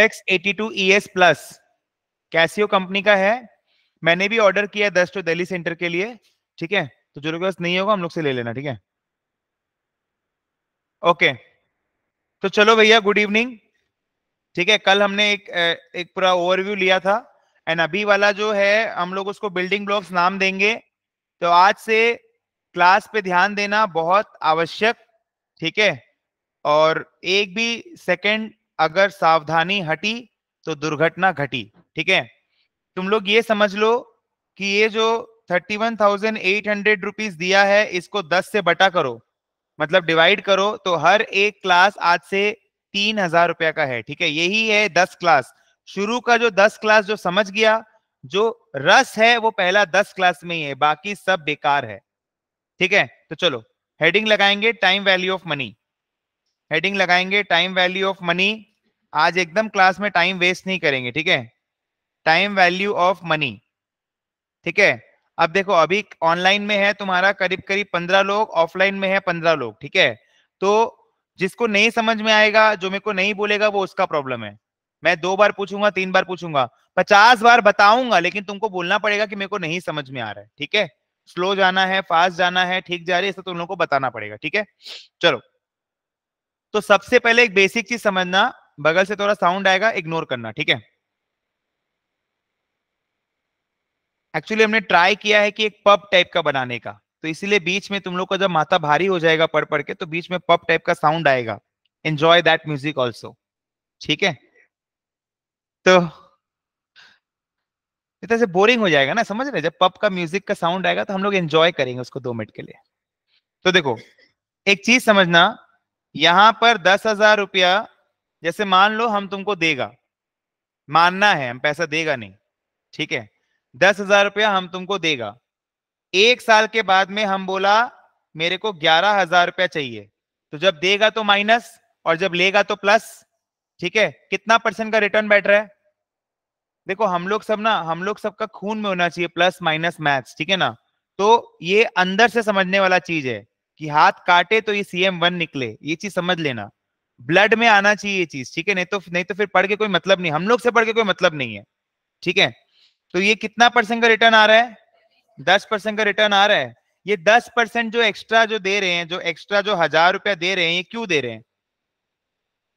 X eighty two E S plus Casio company का है मैंने भी ऑर्डर किया दस टू दिल्ली सेंटर के लिए ठीक है तो जो रिक्वेस्ट नहीं होगा हम लोग से ले लेना ठीक है ओके तो चलो भैया गुड इवनिंग ठीक है कल हमने एक एक पूरा ओवरव्यू लिया था एंड अभी वाला जो है हम लोग उसको बिल्डिंग ब्लॉक्स नाम देंगे तो आज से क्लास पे ध्यान देना बहुत आवश्यक ठीक है और एक भी सेकंड अगर सावधानी हटी तो दुर्घटना घटी ठीक है तुम लोग ये समझ लो कि ये जो thirty one thousand eight hundred rupees दिया है इसको दस से बटा करो मतलब डिवाइड करो तो हर एक क्लास आज से तीन हजार रुपया का है ठीक है यही है दस क्लास शुरू का जो दस क्लास जो समझ गया जो रस है वो पहला दस क्लास में ही है बाकी सब बेकार है ठीक है तो चलो हेडिंग लगाएंगे time value of money heading लगाएंगे टाइम वैल्यू ऑफ मनी आज एकदम क्लास में टाइम वेस्ट नहीं करेंगे ठीक है टाइम वैल्यू ऑफ मनी ठीक है अब देखो अभी ऑनलाइन में है तुम्हारा करीब करीब पंद्रह लोग ऑफलाइन में है पंद्रह लोग ठीक है तो जिसको नहीं समझ में आएगा जो मेरे को नहीं बोलेगा वो उसका प्रॉब्लम है मैं दो बार पूछूंगा तीन बार पूछूंगा पचास बार बताऊंगा लेकिन तुमको बोलना पड़ेगा कि मेरे को नहीं समझ में आ रहा है ठीक है स्लो जाना है फास्ट जाना है ठीक जा रही है तो तुम लोग को बताना पड़ेगा ठीक है चलो तो सबसे पहले एक बेसिक चीज समझना बगल से थोड़ा साउंड आएगा इग्नोर करना ठीक है एक्चुअली हमने ट्राई किया है कि एक पब टाइप का बनाने का तो इसीलिए बीच में तुम लोग का जब माथा भारी हो जाएगा पढ़ पढ़ के तो बीच में पब टाइप का साउंड आएगा एंजॉय दैट म्यूजिक ऑल्सो ठीक है तो इतना से बोरिंग हो जाएगा ना समझ रहे जब पब का म्यूजिक का साउंड आएगा तो हम लोग एंजॉय करेंगे उसको दो मिनट के लिए तो देखो एक चीज समझना यहां पर दस हजार रुपया जैसे मान लो हम तुमको देगा मानना है हम पैसा देगा नहीं ठीक है दस हजार रुपया हम तुमको देगा एक साल के बाद में हम बोला मेरे को ग्यारह हजार रुपया चाहिए तो जब देगा तो माइनस और जब लेगा तो प्लस ठीक है कितना परसेंट का रिटर्न बैठ रहा है देखो हम लोग सब ना हम लोग सबका खून में होना चाहिए प्लस माइनस मैथ्स ठीक है ना तो ये अंदर से समझने वाला चीज है कि हाथ काटे तो ये सीएम वन निकले ये चीज समझ लेना ब्लड में आना चाहिए ये चीज ठीक है नहीं तो नहीं तो फिर पढ़ के कोई मतलब नहीं हम लोग से पढ़ के कोई मतलब नहीं है ठीक है तो ये कितना परसेंट का रिटर्न आ रहा है दस परसेंट का रिटर्न आ रहा है ये दस परसेंट जो एक्स्ट्रा जो दे रहे हैं जो एक्स्ट्रा जो हजार रुपया दे रहे हैं ये क्यों दे रहे हैं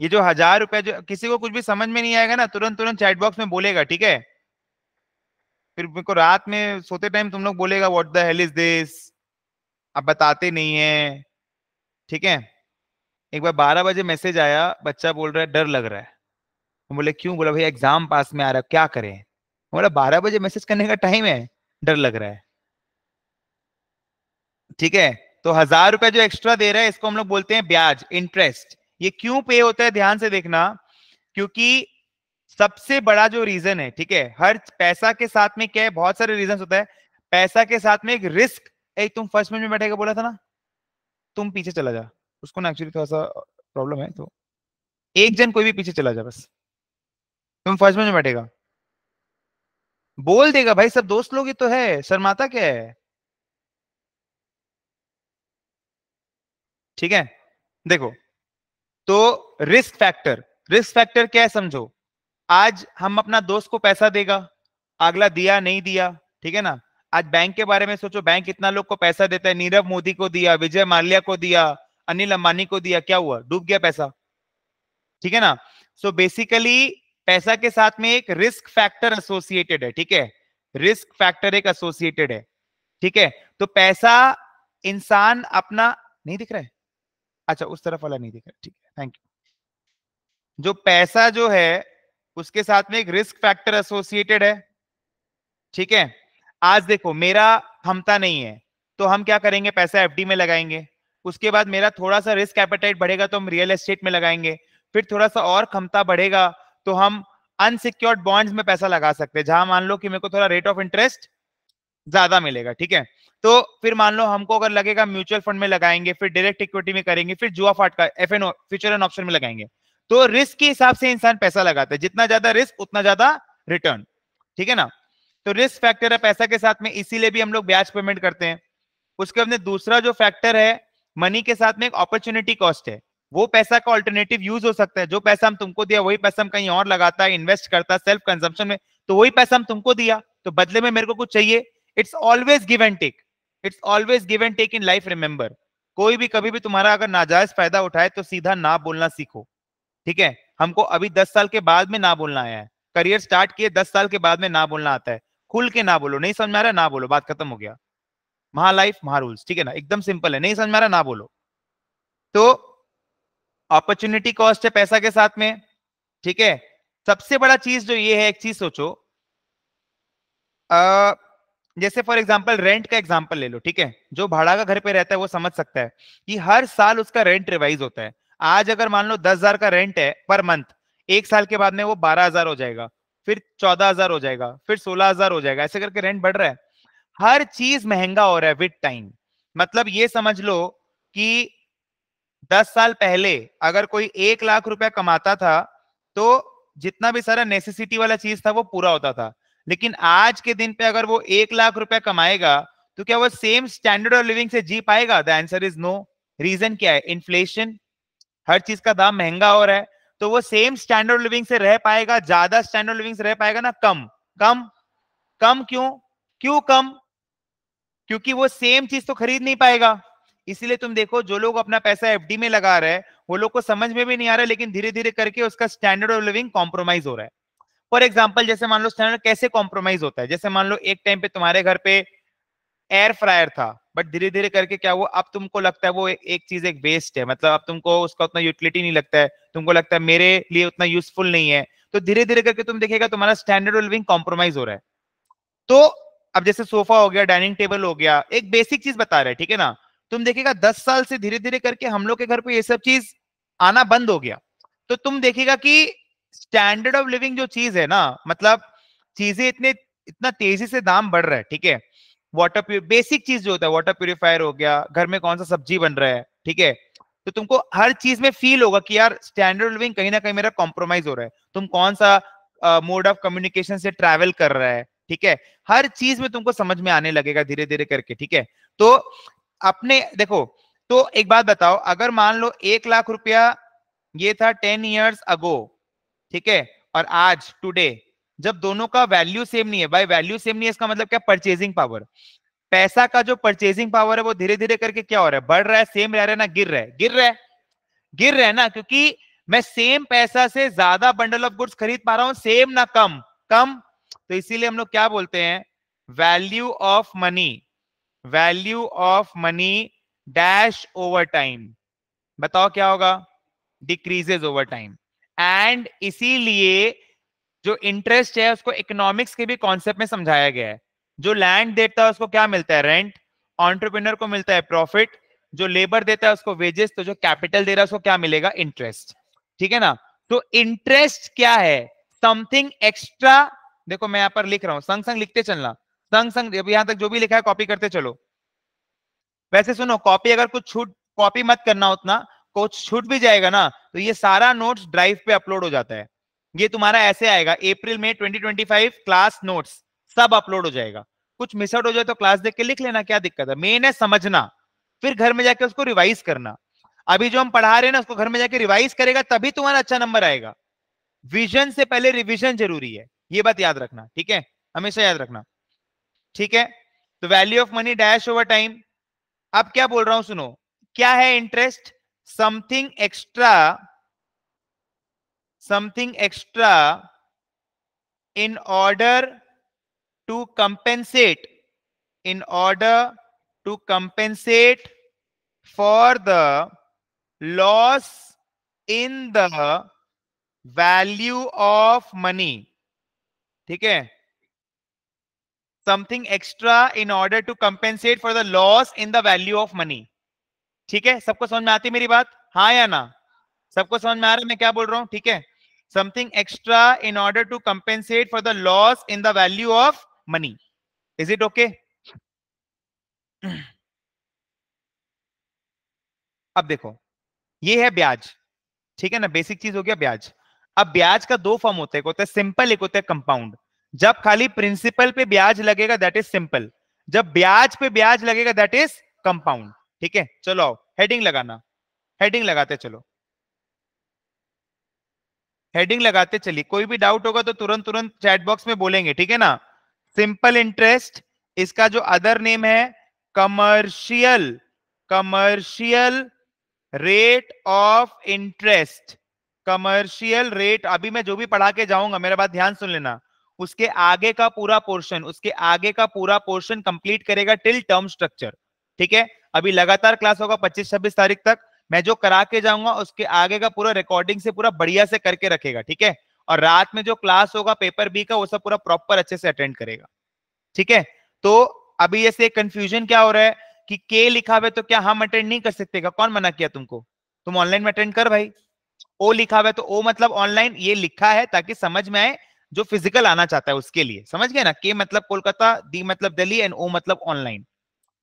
ये जो हजार रुपया जो किसी को कुछ भी समझ में नहीं आएगा ना तुरंत तुरंत चैट बॉक्स में बोलेगा ठीक है फिर मेरे को रात में सोते टाइम तुम लोग बोलेगा what the hell is this अब बताते नहीं है ठीक है एक बार बारह बजे मैसेज आया बच्चा बोल रहा है डर लग रहा है बोले क्यों बोला भाई एग्जाम पास में आ रहा है क्या करें बोला बारह बजे मैसेज करने का टाइम है डर लग रहा है ठीक है तो हजार रुपया जो एक्स्ट्रा दे रहा है इसको हम लोग बोलते हैं ब्याज इंटरेस्ट ये क्यों पे होता है ध्यान से देखना क्योंकि सबसे बड़ा जो रीजन है ठीक है हर पैसा के साथ में क्या है बहुत सारे रीजन होता है पैसा के साथ में एक रिस्क ए तुम फर्स्ट बेंच में बैठेगा बोला था ना तुम पीछे चला जा उसको ना एक्चुअली थोड़ा सा प्रॉब्लम है तो एक जन कोई भी पीछे चला जा बस तुम फर्स्ट बेंच में बैठेगा बोल देगा भाई सब दोस्त लोग ही तो है शर्माता क्या है ठीक है देखो तो रिस्क फैक्टर रिस्क फैक्टर क्या है समझो आज हम अपना दोस्त को पैसा देगा अगला दिया नहीं दिया ठीक है ना आज बैंक के बारे में सोचो बैंक इतना लोग को पैसा देता है नीरव मोदी को दिया विजय माल्या को दिया अनिल अंबानी को दिया क्या हुआ डूब गया पैसा ठीक है ना सो so बेसिकली पैसा के साथ में एक रिस्क फैक्टर एसोसिएटेड है ठीक है रिस्क फैक्टर एक एसोसिएटेड है ठीक है तो पैसा इंसान अपना नहीं दिख रहा है अच्छा उस तरफ वाला नहीं दिख रहा ठीक है थैंक यू जो पैसा जो है उसके साथ में एक रिस्क फैक्टर एसोसिएटेड है ठीक है आज देखो मेरा थमता नहीं है तो हम क्या करेंगे पैसा एफडी में लगाएंगे उसके बाद मेरा थोड़ा सा रिस्क एपेटाइट बढ़ेगा तो हम रियल एस्टेट में लगाएंगे फिर थोड़ा सा और क्षमता बढ़ेगा तो हम अनसिक्योर्ड बॉन्ड्स में पैसा लगा सकते हैं जहां मान लो कि मेरे को थोड़ा रेट ऑफ इंटरेस्ट ज्यादा मिलेगा ठीक है तो फिर मान लो हमको अगर लगेगा म्यूचुअल फंड में लगाएंगे फिर डायरेक्ट इक्विटी में करेंगे फिर जुआ फाट का F N future and option में लगाएंगे तो रिस्क के हिसाब से इंसान पैसा लगाता है जितना ज्यादा रिस्क उतना ज्यादा रिटर्न ठीक है ना तो रिस्क फैक्टर है पैसा के साथ में इसीलिए भी हम लोग ब्याज पेमेंट करते हैं उसके बाद दूसरा जो फैक्टर है मनी के साथ में एक अपॉर्चुनिटी कॉस्ट है वो पैसा का ऑल्टरनेटिव यूज हो सकता है जो पैसा हम तुमको दिया वही पैसा हम कहीं और लगाता है इन्वेस्ट करता है सेल्फ कंजम्पन में तो वही पैसा हम तुमको दिया तो बदले में मेरे को कुछ चाहिए it's always give and take it's always give and take in life remember कोई भी कभी भी तुम्हारा अगर नाजायज फायदा उठाए तो सीधा ना बोलना सीखो ठीक है हमको अभी दस साल के बाद में ना बोलना आया है करियर स्टार्ट किए दस साल के बाद में ना बोलना आता है खुल के ना बोलो नहीं समझ में आ रहा ना बोलो बात खत्म हो गया महा लाइफ महा रूल्स ठीक है ना एकदम सिंपल है नहीं समझ में आ रहा ना बोलो तो अपॉर्चुनिटी कॉस्ट है पैसा के साथ में ठीक है सबसे बड़ा चीज जो ये है एक चीज सोचो आ, जैसे फॉर एग्जाम्पल रेंट का एग्जाम्पल ले लो ठीक है जो भाड़ा का घर पे रहता है वो समझ सकता है कि हर साल उसका रेंट रिवाइज होता है आज अगर मान लो दस हजार का रेंट है पर मंथ एक साल के बाद में वो बारह हजार हो जाएगा फिर चौदह हजार हो जाएगा फिर सोलह हजार हो जाएगा ऐसे करके रेंट बढ़ रहा है हर चीज महंगा हो रहा है विद टाइम मतलब ये समझ लो कि दस साल पहले अगर कोई एक लाख रुपया कमाता था तो जितना भी सारा नेसेसिटी वाला चीज था वो पूरा होता था लेकिन आज के दिन पे अगर वो एक लाख रुपया कमाएगा तो क्या वो सेम स्टैंडर्ड ऑफ लिविंग से जी पाएगा the answer is no reason क्या है इन्फ्लेशन हर चीज का दाम महंगा हो रहा है तो वो सेम स्टैंडर्ड लिविंग से रह पाएगा ज्यादा स्टैंडर्ड लिविंग से रह पाएगा ना कम कम कम क्यों क्यों कम क्योंकि वो सेम चीज तो खरीद नहीं पाएगा इसीलिए तुम देखो जो लोग अपना पैसा एफडी में लगा रहे हैं वो लोग को समझ में भी नहीं आ रहा लेकिन धीरे धीरे करके उसका स्टैंडर्ड ऑफ लिविंग कॉम्प्रोमाइज हो रहा है फॉर एग्जाम्पल जैसे मान लो स्टैंडर्ड कैसे कॉम्प्रोमाइज होता है जैसे मान लो एक टाइम पे तुम्हारे घर पे एयर फ्रायर था बट धीरे धीरे करके क्या हुआ अब तुमको लगता है वो ए, एक चीज एक वेस्ट है मतलब अब तुमको उसका उतना यूटिलिटी नहीं लगता है तुमको लगता है मेरे लिए उतना यूजफुल नहीं है तो धीरे धीरे करके तुम देखेगा तुम्हारा स्टैंडर्ड ऑफ लिविंग कॉम्प्रोमाइज हो रहा है तो अब जैसे सोफा हो गया डाइनिंग टेबल हो गया एक बेसिक चीज बता रहे ठीक है ना तुम देखेगा दस साल से धीरे धीरे करके हम लोग के घर पे ये सब चीज आना बंद हो गया तो तुम देखेगा कि स्टैंडर्ड ऑफ लिविंग जो चीज है ना मतलब चीजें इतने इतना तेजी से दाम बढ़ रहा है ठीक है वाटर बेसिक चीज जो होता है वाटर प्यूरिफायर हो गया घर में कौन सा सब्जी बन रहा है ठीक है तो तुमको हर चीज में फील होगा कि यार स्टैंडर्ड लिविंग कहीं ना कहीं मेरा कॉम्प्रोमाइज हो रहा है तुम कौन सा मोड ऑफ कम्युनिकेशन से ट्रैवल कर रहा है ठीक है हर चीज में तुमको समझ में आने लगेगा धीरे धीरे करके ठीक है तो अपने देखो तो एक बात बताओ अगर मान लो एक लाख रुपया ये था टेन ईयर्स अगो ठीक है और आज टूडे जब दोनों का वैल्यू सेम नहीं है बाई वैल्यू सेम नहीं है इसका मतलब क्या परचेजिंग पावर पैसा का जो परचेजिंग पावर है वो धीरे धीरे करके क्या हो रहा है बढ़ रहा है सेम रह रहा है ना गिर रहा है गिर रहा है गिर रहा है ना क्योंकि मैं सेम पैसा से ज्यादा बंडल ऑफ गुड्स खरीद पा रहा हूं सेम ना कम कम तो इसीलिए हम लोग क्या बोलते हैं value of money value of money dash over time बताओ क्या होगा डिक्रीजेज ओवर टाइम एंड इसीलिए जो इंटरेस्ट है उसको इकोनॉमिक्स के भी कॉन्सेप्ट में समझाया गया है जो लैंड देता है उसको क्या मिलता है रेंट ऑन्टरप्रिनर को मिलता है प्रॉफिट जो लेबर देता है उसको वेजेस तो जो कैपिटल दे रहा है उसको क्या मिलेगा इंटरेस्ट ठीक है ना तो इंटरेस्ट क्या है समथिंग एक्स्ट्रा देखो मैं यहाँ पर लिख रहा हूँ संग संग लिखते चलना संग संग यहाँ तक जो भी लिखा है कॉपी करते चलो वैसे सुनो कॉपी अगर कुछ छूट कॉपी मत करना उतना कुछ छूट भी जाएगा ना तो ये सारा नोट्स ड्राइव पे अपलोड हो जाता है ये तुम्हारा ऐसे आएगा अप्रैल में 2025 क्लास नोट्स सब अपलोड हो जाएगा कुछ मिस आउट हो जाए तो क्लास देख के लिख लेना क्या दिक्कत है मेन है समझना फिर घर में जाके उसको रिवाइज करना अभी जो हम पढ़ा रहे हैं ना उसको घर में जाके रिवाइज करेगा तभी तुम्हारा अच्छा नंबर आएगा विजन से पहले रिविजन जरूरी है ये बात याद रखना ठीक है हमेशा याद रखना ठीक है तो value of money dash over time अब क्या बोल रहा हूं सुनो क्या है interest something extra something extra in order to compensate in order to compensate for the loss in the value of money ठीक है something extra in order to compensate for the loss in the value of money ठीक है सबको समझ में आती मेरी बात हाँ या ना सबको समझ में आ रहा है मैं क्या बोल रहा हूँ ठीक है something extra in order to compensate for the loss in the value of money is it okay अब देखो ये है ब्याज ठीक है ना बेसिक चीज हो गया ब्याज अब ब्याज का दो फॉर्म होता है एक होता है सिंपल एक होता है कंपाउंड जब खाली प्रिंसिपल पे ब्याज लगेगा दैट इज सिंपल जब ब्याज पे ब्याज लगेगा दैट इज कंपाउंड ठीक है चलो हेडिंग लगाना हेडिंग लगाते चलो हेडिंग लगाते चलिए कोई भी डाउट होगा तो तुरंत तुरंत चैट बॉक्स में बोलेंगे ठीक है ना सिंपल इंटरेस्ट इसका जो अदर नेम है commercial commercial rate of interest commercial rate अभी मैं जो भी पढ़ा के जाऊंगा मेरा बात ध्यान सुन लेना उसके आगे का पूरा पोर्शन उसके आगे का पूरा पोर्शन कंप्लीट करेगा टिल टर्म स्ट्रक्चर ठीक है अभी लगातार क्लास होगा 25 छब्बीस तारीख तक मैं जो करा के जाऊंगा उसके आगे का पूरा रिकॉर्डिंग से पूरा बढ़िया से करके रखेगा ठीक है और रात में जो क्लास होगा पेपर बी का वो सब पूरा प्रॉपर अच्छे से अटेंड करेगा ठीक है तो अभी जैसे कंफ्यूजन क्या हो रहा है कि के लिखा हुआ तो क्या हम अटेंड नहीं कर सकते कौन मना किया तुमको तुम ऑनलाइन में अटेंड कर भाई ओ लिखा हुआ है तो ओ मतलब ऑनलाइन ये लिखा है ताकि समझ में आए जो फिजिकल आना चाहता है उसके लिए समझ गए ना के मतलब कोलकाता डी मतलब दिल्ली एंड ओ मतलब ऑनलाइन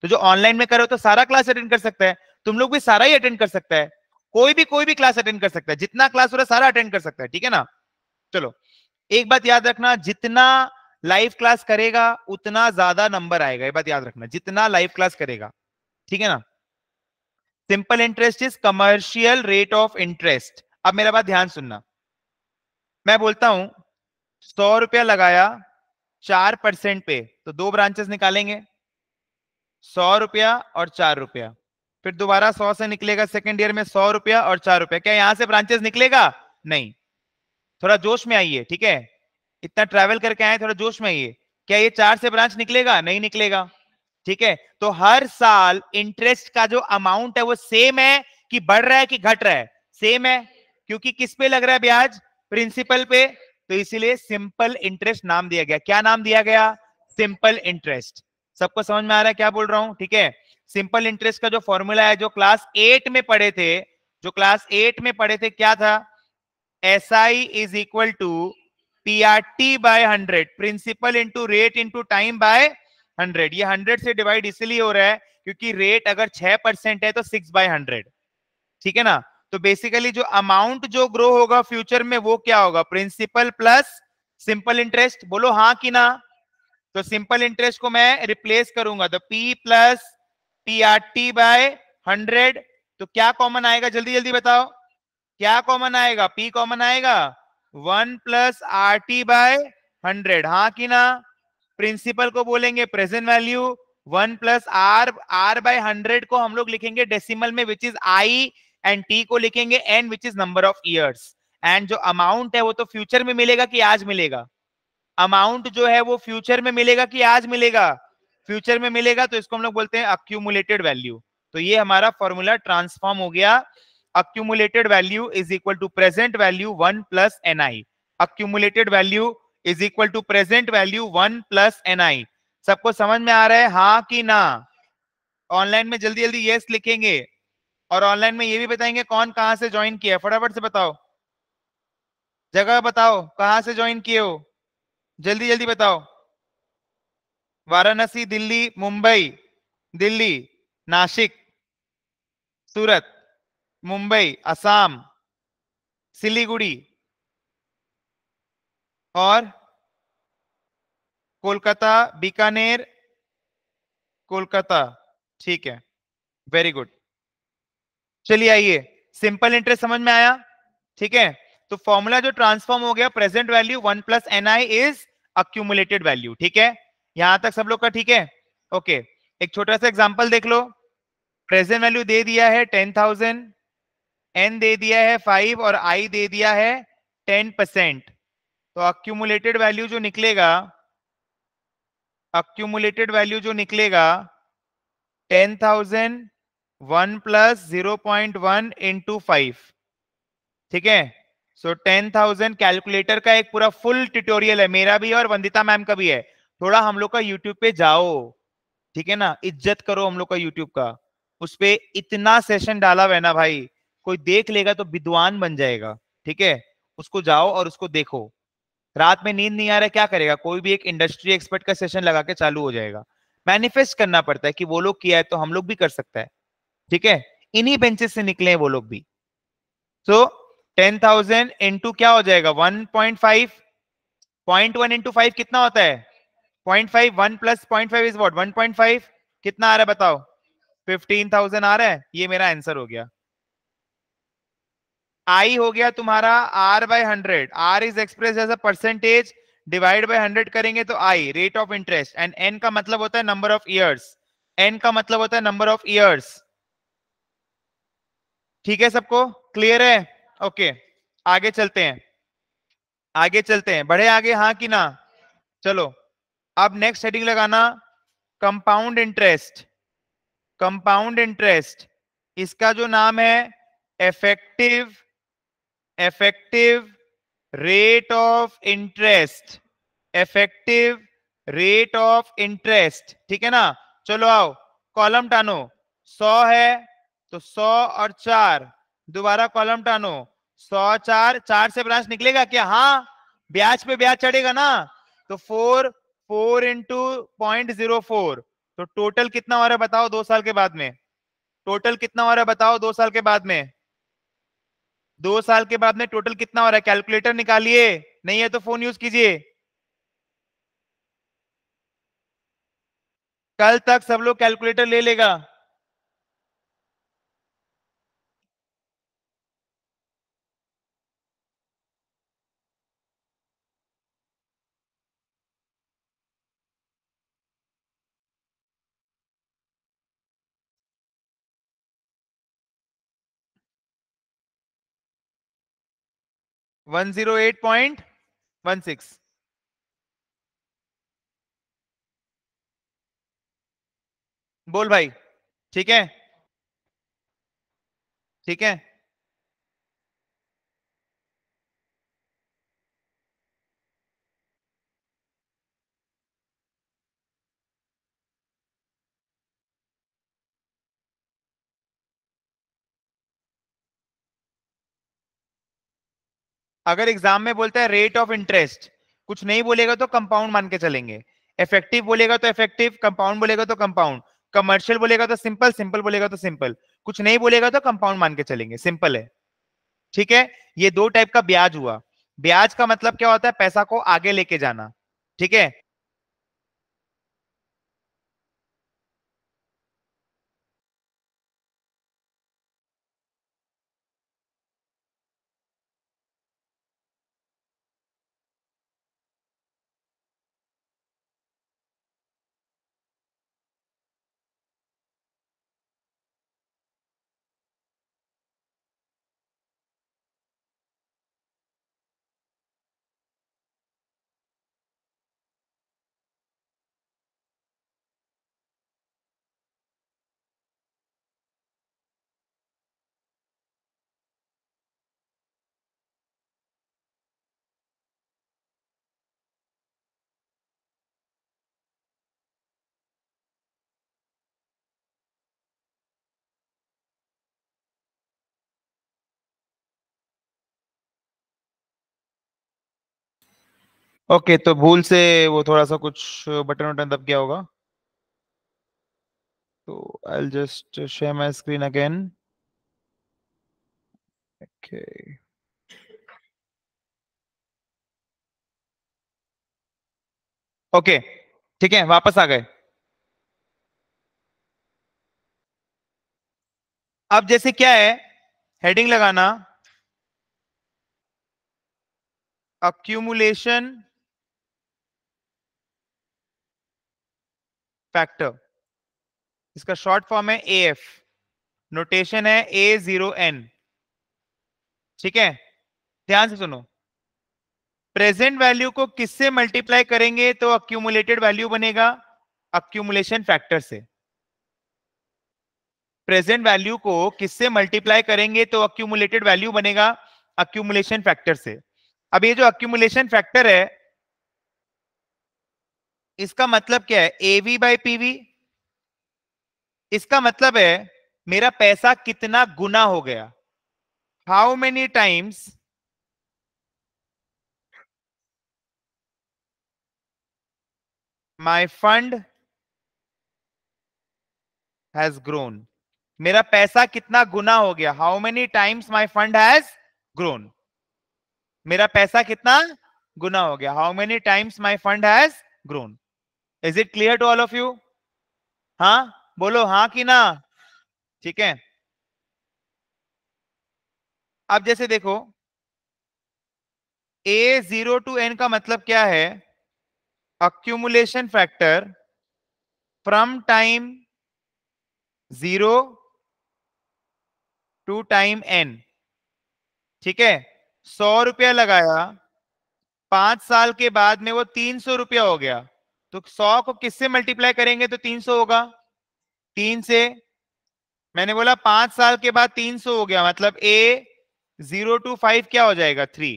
तो जो ऑनलाइन में करो तो सारा क्लास अटेंड कर सकता है तुम लोग भी सारा ही अटेंड कर सकता है कोई भी कोई भी क्लास अटेंड कर सकता है जितना क्लास हो रहा है सारा अटेंड कर सकता है ठीक है ना चलो एक बात याद रखना जितना लाइव क्लास करेगा उतना ज्यादा नंबर आएगा ये बात याद रखना जितना लाइव क्लास करेगा ठीक है ना simple interest is commercial rate of interest अब मेरा बात ध्यान सुनना मैं बोलता हूं सौ रुपया लगाया चार परसेंट पे तो दो ब्रांचेस निकालेंगे सौ रुपया और चार रुपया फिर दोबारा सौ से निकलेगा सेकेंड ईयर में सौ रुपया और चार रुपया क्या यहां से ब्रांचेस निकलेगा नहीं थोड़ा जोश में आइए ठीक है इतना ट्रेवल करके आए थोड़ा जोश में आइए क्या ये चार से ब्रांच निकलेगा नहीं निकलेगा ठीक है तो हर साल इंटरेस्ट का जो अमाउंट है वो सेम है कि बढ़ रहा है कि घट रहा है सेम है क्योंकि किस पे लग रहा है ब्याज प्रिंसिपल पे तो इसीलिए सिंपल इंटरेस्ट नाम दिया गया क्या नाम दिया गया सिंपल इंटरेस्ट सबको समझ में आ रहा है क्या बोल रहा हूं ठीक है सिंपल इंटरेस्ट का जो फॉर्मूला है जो क्लास एट में पढ़े थे जो क्लास एट में पढ़े थे क्या था S I is equal to P R T by hundred principal into rate into time by hundred ये हंड्रेड से डिवाइड इसलिए हो रहा है क्योंकि रेट अगर छह परसेंट है तो सिक्स बाय हंड्रेड ठीक है ना तो बेसिकली जो अमाउंट जो ग्रो होगा फ्यूचर में वो क्या होगा प्रिंसिपल प्लस सिंपल इंटरेस्ट बोलो हाँ कि ना तो सिंपल इंटरेस्ट को मैं रिप्लेस करूंगा तो P plus T R T by hundred तो क्या कॉमन आएगा जल्दी जल्दी बताओ क्या कॉमन आएगा पी कॉमन आएगा one plus R T by hundred हाँ कि ना प्रिंसिपल को बोलेंगे present value one plus R R by hundred को हम लोग लिखेंगे डेसिमल में which is I and T को लिखेंगे N which is number of years and जो अमाउंट है वो तो फ्यूचर में मिलेगा कि आज मिलेगा अमाउंट जो है वो फ्यूचर में मिलेगा कि आज मिलेगा फ्यूचर में मिलेगा तो इसको हम लोग बोलते हैं अक्यूमुलेटेड वैल्यू तो ये हमारा फॉर्मूला ट्रांसफॉर्म हो गया accumulated value is equal to present value one plus N I accumulated value is equal to present value one plus N I सबको समझ में आ रहा है हाँ कि ना ऑनलाइन में जल्दी जल्दी यस लिखेंगे और ऑनलाइन में ये भी बताएंगे कौन कहा से ज्वाइन किया फटाफट से बताओ जगह बताओ कहा से ज्वाइन किए हो जल्दी जल्दी बताओ वाराणसी दिल्ली मुंबई दिल्ली नासिक सूरत मुंबई असम सिलीगुड़ी और कोलकाता बीकानेर कोलकाता ठीक है वेरी गुड चलिए आइए सिंपल इंटरेस्ट समझ में आया ठीक है तो फॉर्मूला जो ट्रांसफॉर्म हो गया present value one plus NI is accumulated value ठीक है यहां तक सब लोग का ठीक है ओके एक छोटा सा एग्जाम्पल देख लो प्रेजेंट वैल्यू दे दिया है टेन थाउजेंड एन दे दिया है फाइव और आई दे दिया है टेन परसेंट तो अक्यूमुलेटेड वैल्यू जो निकलेगा अक्यूमुलेटेड वैल्यू जो निकलेगा ten thousand one plus zero point one into five ठीक है सो टेन थाउजेंड कैलकुलेटर का एक पूरा फुल ट्यूटोरियल है मेरा भी और वंदिता मैम का भी है थोड़ा हम लोग का यूट्यूब पे जाओ ठीक है ना इज्जत करो हम लोग का यूट्यूब का उस पर इतना सेशन डाला हुआ है ना भाई कोई देख लेगा तो विद्वान बन जाएगा ठीक है उसको जाओ और उसको देखो रात में नींद नहीं आ रहा क्या करेगा कोई भी एक इंडस्ट्री एक्सपर्ट का सेशन लगा के चालू हो जाएगा मैनिफेस्ट करना पड़ता है कि वो लोग किया है तो हम लोग भी कर सकता है ठीक है इन्हीं बेंचेस से निकले हैं वो लोग भी सो टेन थाउजेंड इंटू क्या हो जाएगा one point five point one into five कितना होता है point five one plus point five is what one point five कितना आ रहा है बताओ फिफ्टीन थाउजेंड आ रहा है ये मेरा आंसर हो गया आई हो गया तुम्हारा R by hundred R is express as a percentage divide by hundred करेंगे तो I rate of interest and N का मतलब होता है नंबर ऑफ ईयर्स एन का मतलब होता है नंबर ऑफ ईयर्स ठीक है सबको क्लियर है ओके okay. आगे चलते हैं आगे चलते हैं बढ़े आगे हाँ कि ना चलो अब नेक्स्ट हेडिंग लगाना कंपाउंड इंटरेस्ट कंपाउंड इंटरेस्ट इसका जो नाम है effective effective rate of interest effective rate of interest ठीक है ना चलो आओ कॉलम टानो सौ है तो सौ और चार दोबारा कॉलम टानो सौ चार चार से ब्रांच निकलेगा क्या हाँ ब्याज पे ब्याज चढ़ेगा ना तो four four into point zero four तो टोटल कितना हो रहा है बताओ दो साल के बाद में टोटल कितना हो रहा है बताओ दो साल के बाद में दो साल के बाद में टोटल कितना हो रहा है कैलकुलेटर निकालिए नहीं है तो फोन यूज कीजिए कल तक सब लोग कैलकुलेटर ले लेगा one zero eight point one six बोल भाई ठीक है ठीक है अगर एग्जाम में बोलता है रेट ऑफ इंटरेस्ट कुछ नहीं बोलेगा तो कंपाउंड मान के चलेंगे इफेक्टिव बोलेगा तो इफेक्टिव कंपाउंड बोलेगा तो कंपाउंड कमर्शियल बोलेगा तो सिंपल सिंपल बोलेगा तो सिंपल कुछ नहीं बोलेगा तो कंपाउंड मान के चलेंगे सिंपल है ठीक है ये दो टाइप का ब्याज हुआ ब्याज का मतलब क्या होता है पैसा को आगे लेके जाना ठीक है ओके okay, तो भूल से वो थोड़ा सा कुछ बटन वटन दब गया होगा तो I just share my screen again okay okay ठीक है वापस आ गए अब जैसे क्या है हेडिंग लगाना अक्यूमुलेशन फैक्टर इसका शॉर्ट फॉर्म है ए एफ नोटेशन है ए जीरो एन ठीक है ध्यान से सुनो प्रेजेंट वैल्यू को किससे मल्टीप्लाई करेंगे तो अक्यूमुलेटेड वैल्यू बनेगा अक्यूमुलेशन फैक्टर से प्रेजेंट वैल्यू को किससे मल्टीप्लाई करेंगे तो अक्यूमुलेटेड वैल्यू बनेगा अक्यूमुलेशन फैक्टर से अब ये जो अक्यूमुलेशन फैक्टर है इसका मतलब क्या है एवी बाई पीवी इसका मतलब है मेरा पैसा कितना गुना हो गया how many times my fund has grown मेरा पैसा कितना गुना हो गया how many times my fund has grown मेरा पैसा कितना गुना हो गया how many times my fund has grown is it clear to all of you हाँ बोलो हाँ कि ना ठीक है अब जैसे देखो ए जीरो टू एन का मतलब क्या है accumulation factor from time zero to time N ठीक है सौ रुपया लगाया पांच साल के बाद में वो तीन सौ रुपया हो गया तो सौ को किससे मल्टीप्लाई करेंगे तो तीन सौ होगा तीन से मैंने बोला पांच साल के बाद तीन सौ हो गया मतलब ए जीरो टू फाइव क्या हो जाएगा three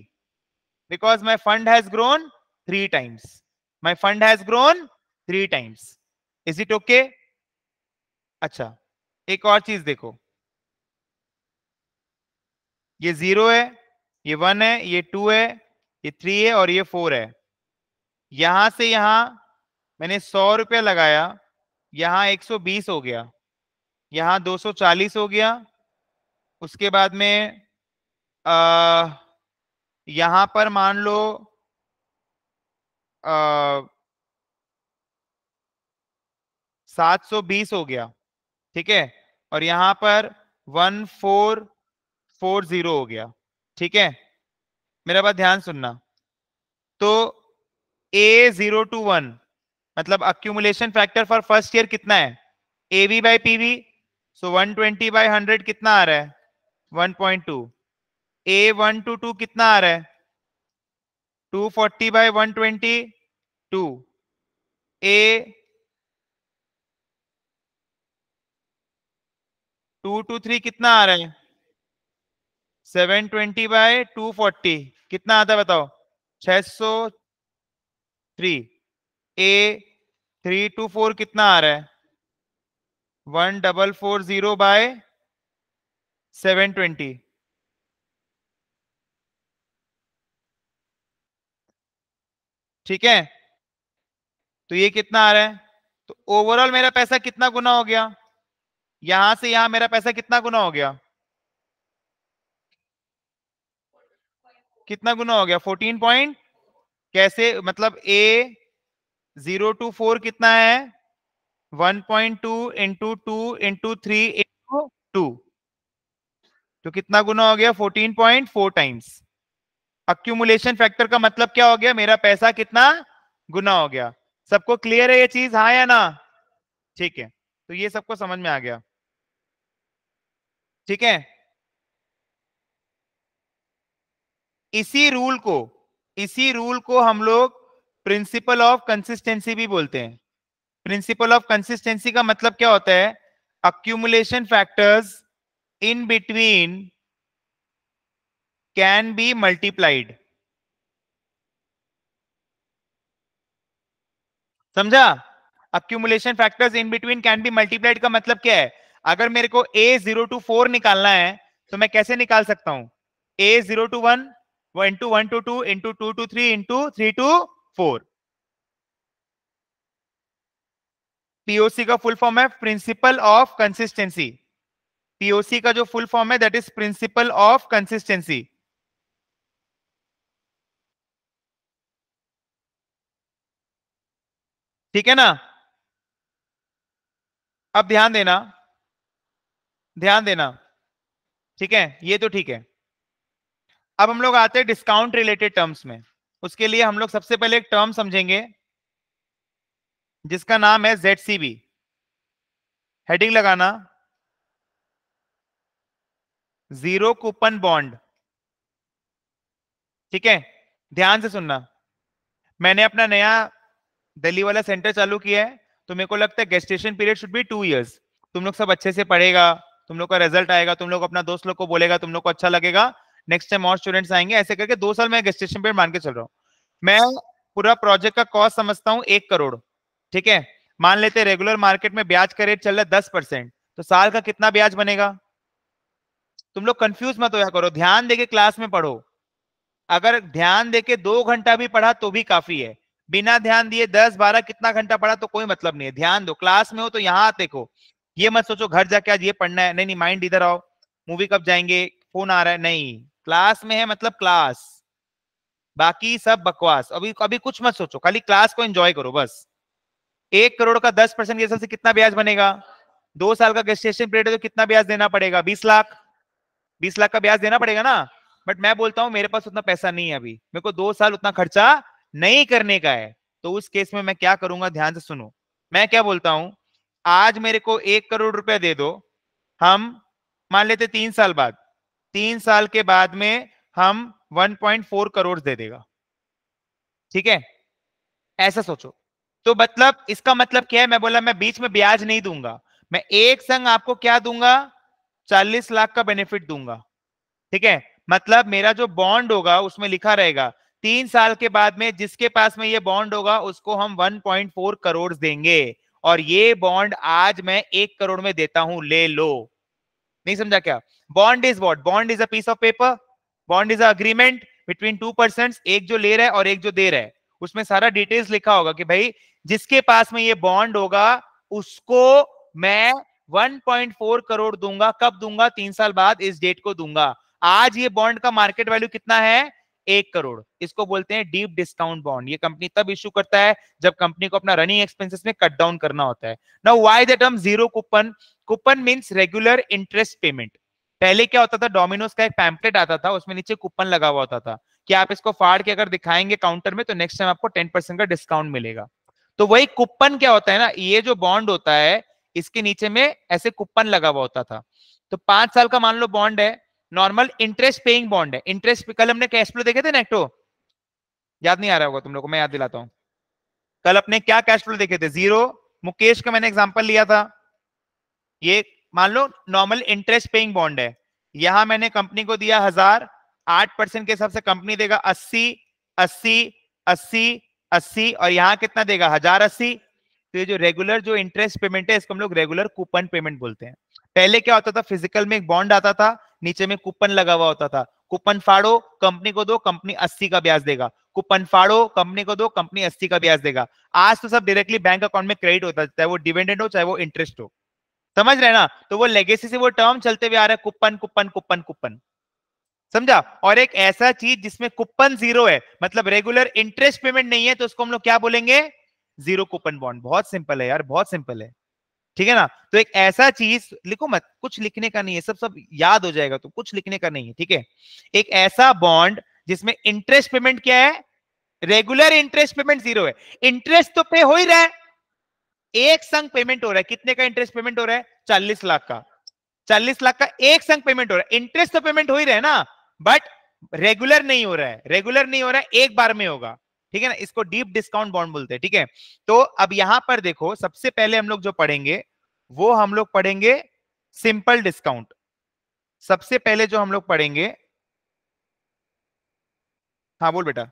because my fund has grown three times my fund has grown three times is it okay अच्छा एक और चीज देखो ये जीरो है ये वन है ये टू है ये थ्री है और ये फोर है यहां से यहां मैंने सौ रुपया लगाया यहाँ 120 हो गया यहाँ 240 हो गया उसके बाद में आ, यहाँ पर मान लो सात सौ बीस हो गया ठीक है और यहाँ पर वन फोर फोर जीरो हो गया ठीक है मेरा बात ध्यान सुनना तो ए जीरो टू वन मतलब accumulation factor for first year कितना है A V by P V so one twenty by hundred कितना आ रहा है one point two A one two two कितना आ रहा है two forty by one twenty two A two two three कितना आ रहा है seven twenty by two forty कितना आता है बताओ छह सौ three A three two four कितना आ रहा है one double four zero by seven twenty ठीक है तो ये कितना आ रहा है तो ओवरऑल मेरा पैसा कितना गुना हो गया यहां से यहां मेरा पैसा कितना गुना हो गया कितना गुना हो गया फोर्टीन पॉइंट कैसे मतलब ए जीरो टू फोर कितना है one point two into two into three into two तो कितना गुना हो गया fourteen point four times accumulation factor का मतलब क्या हो गया मेरा पैसा कितना गुना हो गया सबको क्लियर है ये चीज हाँ या ना ठीक है तो ये सबको समझ में आ गया ठीक है इसी रूल को इसी रूल को हम लोग प्रिंसिपल ऑफ कंसिस्टेंसी भी बोलते हैं प्रिंसिपल ऑफ कंसिस्टेंसी का मतलब क्या होता है accumulation factors in between can be multiplied समझा accumulation factors in between can be multiplied का मतलब क्या है अगर मेरे को ए जीरो टू फोर निकालना है तो मैं कैसे निकाल सकता हूं A zero to one into one two two into two two three into three two four POC का फुल फॉर्म है प्रिंसिपल ऑफ कंसिस्टेंसी पीओसी का जो फुल फॉर्म है that is principle of consistency ठीक है ना अब ध्यान देना ध्यान देना ठीक है ये तो ठीक है अब हम लोग आते हैं डिस्काउंट रिलेटेड टर्म्स में उसके लिए हम लोग सबसे पहले एक टर्म समझेंगे जिसका नाम है जेड सी बी हेडिंग लगाना जीरो कूपन बॉन्ड ठीक है ध्यान से सुनना मैंने अपना नया दिल्ली वाला सेंटर चालू किया है तो मेरे को लगता है gestation period should be two years तुम लोग सब अच्छे से पढ़ेगा तुम लोग का रिजल्ट आएगा तुम लोग अपना दोस्त लोग को बोलेगा तुम लोग को अच्छा लगेगा नेक्स्ट टाइम और स्टूडेंट्स आएंगे ऐसे करके दो साल मैं रजिस्ट्रेशन पीरियड मान के चल रहा हूँ मैं पूरा प्रोजेक्ट का कॉस्ट समझता हूँ एक करोड़ ठीक है मान लेते रेगुलर मार्केट में ब्याज का रेट चल रहा है दस परसेंट तो साल का कितना ब्याज बनेगा तुम लोग कंफ्यूज मत होया करो ध्यान देके क्लास में पढ़ो अगर ध्यान देके दो घंटा भी पढ़ा तो भी काफी है बिना ध्यान दिए दस बारह कितना घंटा पढ़ा तो कोई मतलब नहीं है ध्यान दो क्लास में हो तो यहाँ देखो ये मत सोचो घर जाके आज ये पढ़ना है नहीं नहीं माइंड इधर आओ मूवी कब जाएंगे फोन आ रहा है नहीं क्लास में है मतलब क्लास बाकी सब बकवास अभी अभी कुछ मत सोचो खाली क्लास को एंजॉय करो बस एक करोड़ का दस परसेंट से कितना ब्याज बनेगा दो साल का गेस्टेशन पीरियड है तो कितना ब्याज देना पड़ेगा बीस लाख बीस लाख का ब्याज देना पड़ेगा ना बट मैं बोलता हूँ मेरे पास उतना पैसा नहीं है अभी मेरे को दो साल उतना खर्चा नहीं करने का है तो उस केस में मैं क्या करूंगा ध्यान से सुनो मैं क्या बोलता हूँ आज मेरे को एक करोड़ रुपया दे दो हम मान लेते तीन साल बाद तीन साल के बाद में हम 1.4 करोड़ दे देगा ठीक है ऐसा सोचो तो मतलब इसका मतलब क्या है मैं बोला मैं बीच में ब्याज नहीं दूंगा मैं एक संग आपको क्या दूंगा चालीस लाख का बेनिफिट दूंगा ठीक है मतलब मेरा जो बॉन्ड होगा उसमें लिखा रहेगा तीन साल के बाद में जिसके पास में ये बॉन्ड होगा उसको हम 1.4 करोड़ देंगे और ये बॉन्ड आज मैं एक करोड़ में देता हूं ले लो नहीं समझा क्या bond is what bond is a piece of paper bond is agreement between two person एक जो ले रहा है और एक जो दे रहा है उसमें सारा डिटेल्स लिखा होगा कि भाई जिसके पास में ये बॉन्ड होगा उसको मैं 1.4 करोड़ दूंगा कब दूंगा तीन साल बाद इस डेट को दूंगा आज ये बॉन्ड का मार्केट वैल्यू कितना है एक करोड़ इसको बोलते हैं डीप डिस्काउंट बॉन्ड ये कंपनी तब इश्यू करता है जब कंपनी को अपना रनिंग एक्सपेंसेस में कट डाउन करना होता है now why the zero coupon coupon means regular interest payment पहले क्या होता था डोमिनोज का एक पैम्पलेट आता था उसमें नीचे कूपन लगा हुआ होता था कि आप इसको फाड़ के अगर दिखाएंगे काउंटर में तो नेक्स्ट टाइम आपको टेन परसेंट का डिस्काउंट मिलेगा तो वही कूपन क्या होता है ना ये जो बॉन्ड होता है इसके नीचे में ऐसे कूपन लगा हुआ होता था तो पांच साल का मान लो बॉन्ड है नॉर्मल इंटरेस्ट पेइंग बॉन्ड है इंटरेस्ट कल हमने कैश फ्लो देखे थे नेक्टो याद नहीं आ रहा होगा तुम लोग को मैं याद दिलाता हूँ कल अपने क्या कैश फ्लो देखे थे जीरो मुकेश का मैंने एग्जाम्पल लिया था ये मान लो नॉर्मल इंटरेस्ट पेइंग बॉन्ड है यहां मैंने कंपनी को दिया हजार आठ परसेंट के हिसाब से कंपनी देगा अस्सी अस्सी अस्सी अस्सी और यहाँ कितना देगा हजार अस्सी तो ये जो रेगुलर जो इंटरेस्ट पेमेंट है इसको हम लोग रेगुलर कूपन पेमेंट बोलते हैं पहले क्या होता था फिजिकल में एक बॉन्ड आता था नीचे में कूपन लगा हुआ होता था कूपन फाड़ो कंपनी को दो कंपनी अस्सी का ब्याज देगा कूपन फाड़ो कंपनी को दो कंपनी अस्सी का ब्याज देगा आज तो सब डायरेक्टली बैंक अकाउंट में क्रेडिट होता है चाहे वो डिविडेंड हो चाहे वो इंटरेस्ट हो समझ रहे ना तो वो लेगेसी से वो टर्म चलते हुए आ रहा है कुपन कुपन कुपन कुपन समझा और एक ऐसा चीज जिसमें कुपन जीरो है मतलब रेगुलर इंटरेस्ट पेमेंट नहीं है तो उसको हम लोग क्या बोलेंगे जीरो कुपन बॉन्ड बहुत सिंपल है यार बहुत सिंपल है ठीक है ना तो एक ऐसा चीज लिखो मत कुछ लिखने का नहीं है सब सब याद हो जाएगा तो कुछ लिखने का नहीं है ठीक है एक ऐसा बॉन्ड जिसमें इंटरेस्ट पेमेंट क्या है रेगुलर इंटरेस्ट पेमेंट जीरो है इंटरेस्ट तो पे हो ही रहा है एक संग पेमेंट हो रहा है कितने का इंटरेस्ट पेमेंट हो रहा है चालीस लाख का चालीस लाख का एक संग पेमेंट हो रहा है इंटरेस्ट तो पेमेंट हो ही रहा है ना बट रेगुलर नहीं हो रहा है रेगुलर नहीं हो रहा है एक बार में होगा ठीक है ना इसको डीप डिस्काउंट बॉन्ड बोलते हैं ठीक है तो अब यहां पर देखो सबसे पहले हम लोग जो पढ़ेंगे वो हम लोग पढ़ेंगे सिंपल डिस्काउंट सबसे पहले जो हम लोग पढ़ेंगे हाँ बोल बेटा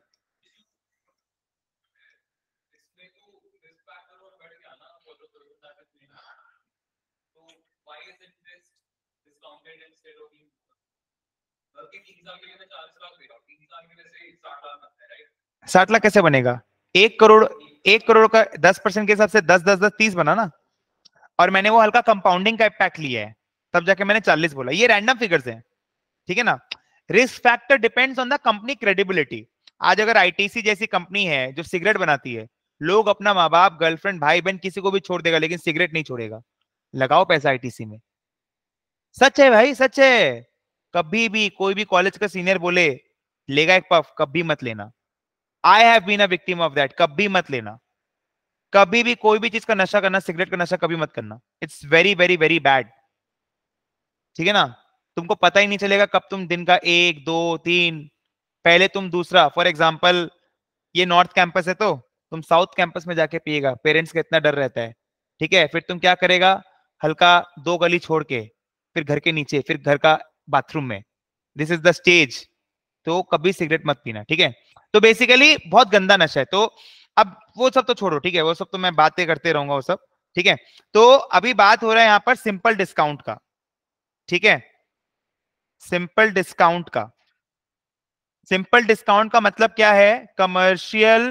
साठ लाख कैसे बनेगा एक करोड़ एक करोड़ का दस परसेंट के हिसाब से दस दस दस तीस बना ना और मैंने वो हल्का कंपाउंडिंग का इम्पैक्ट लिया है तब जाके मैंने चालीस बोला ये रैंडम फिगर्स हैं ठीक है ना risk factor depends on the company credibility आज अगर आईटीसी जैसी कंपनी है जो सिगरेट बनाती है लोग अपना माँ बाप गर्लफ्रेंड भाई बहन किसी को भी छोड़ देगा लेकिन सिगरेट नहीं छोड़ेगा लगाओ पैसा आईटीसी में सच है भाई सच है कभी भी कोई भी कॉलेज का सीनियर बोले लेगा एक पफ कभी मत लेना I have been a victim of that कभी मत लेना कभी भी कोई भी चीज का नशा करना सिगरेट का नशा कभी मत करना it's very very very bad ठीक है ना तुमको पता ही नहीं चलेगा कब तुम दिन का एक दो तीन पहले तुम दूसरा फॉर एग्जाम्पल ये नॉर्थ कैंपस है तो तुम साउथ कैंपस में जाके पिएगा पेरेंट्स का इतना डर रहता है ठीक है फिर तुम क्या करेगा हल्का दो गली छोड़ के फिर घर के नीचे फिर घर का बाथरूम में दिस इज द स्टेज तो कभी सिगरेट मत पीना ठीक है तो बेसिकली बहुत गंदा नशा है तो अब वो सब तो छोड़ो ठीक है वो सब तो मैं बातें करते रहूंगा वो सब ठीक है तो अभी बात हो रहा है यहां पर सिंपल डिस्काउंट का ठीक है सिंपल डिस्काउंट का सिंपल डिस्काउंट का मतलब क्या है कमर्शियल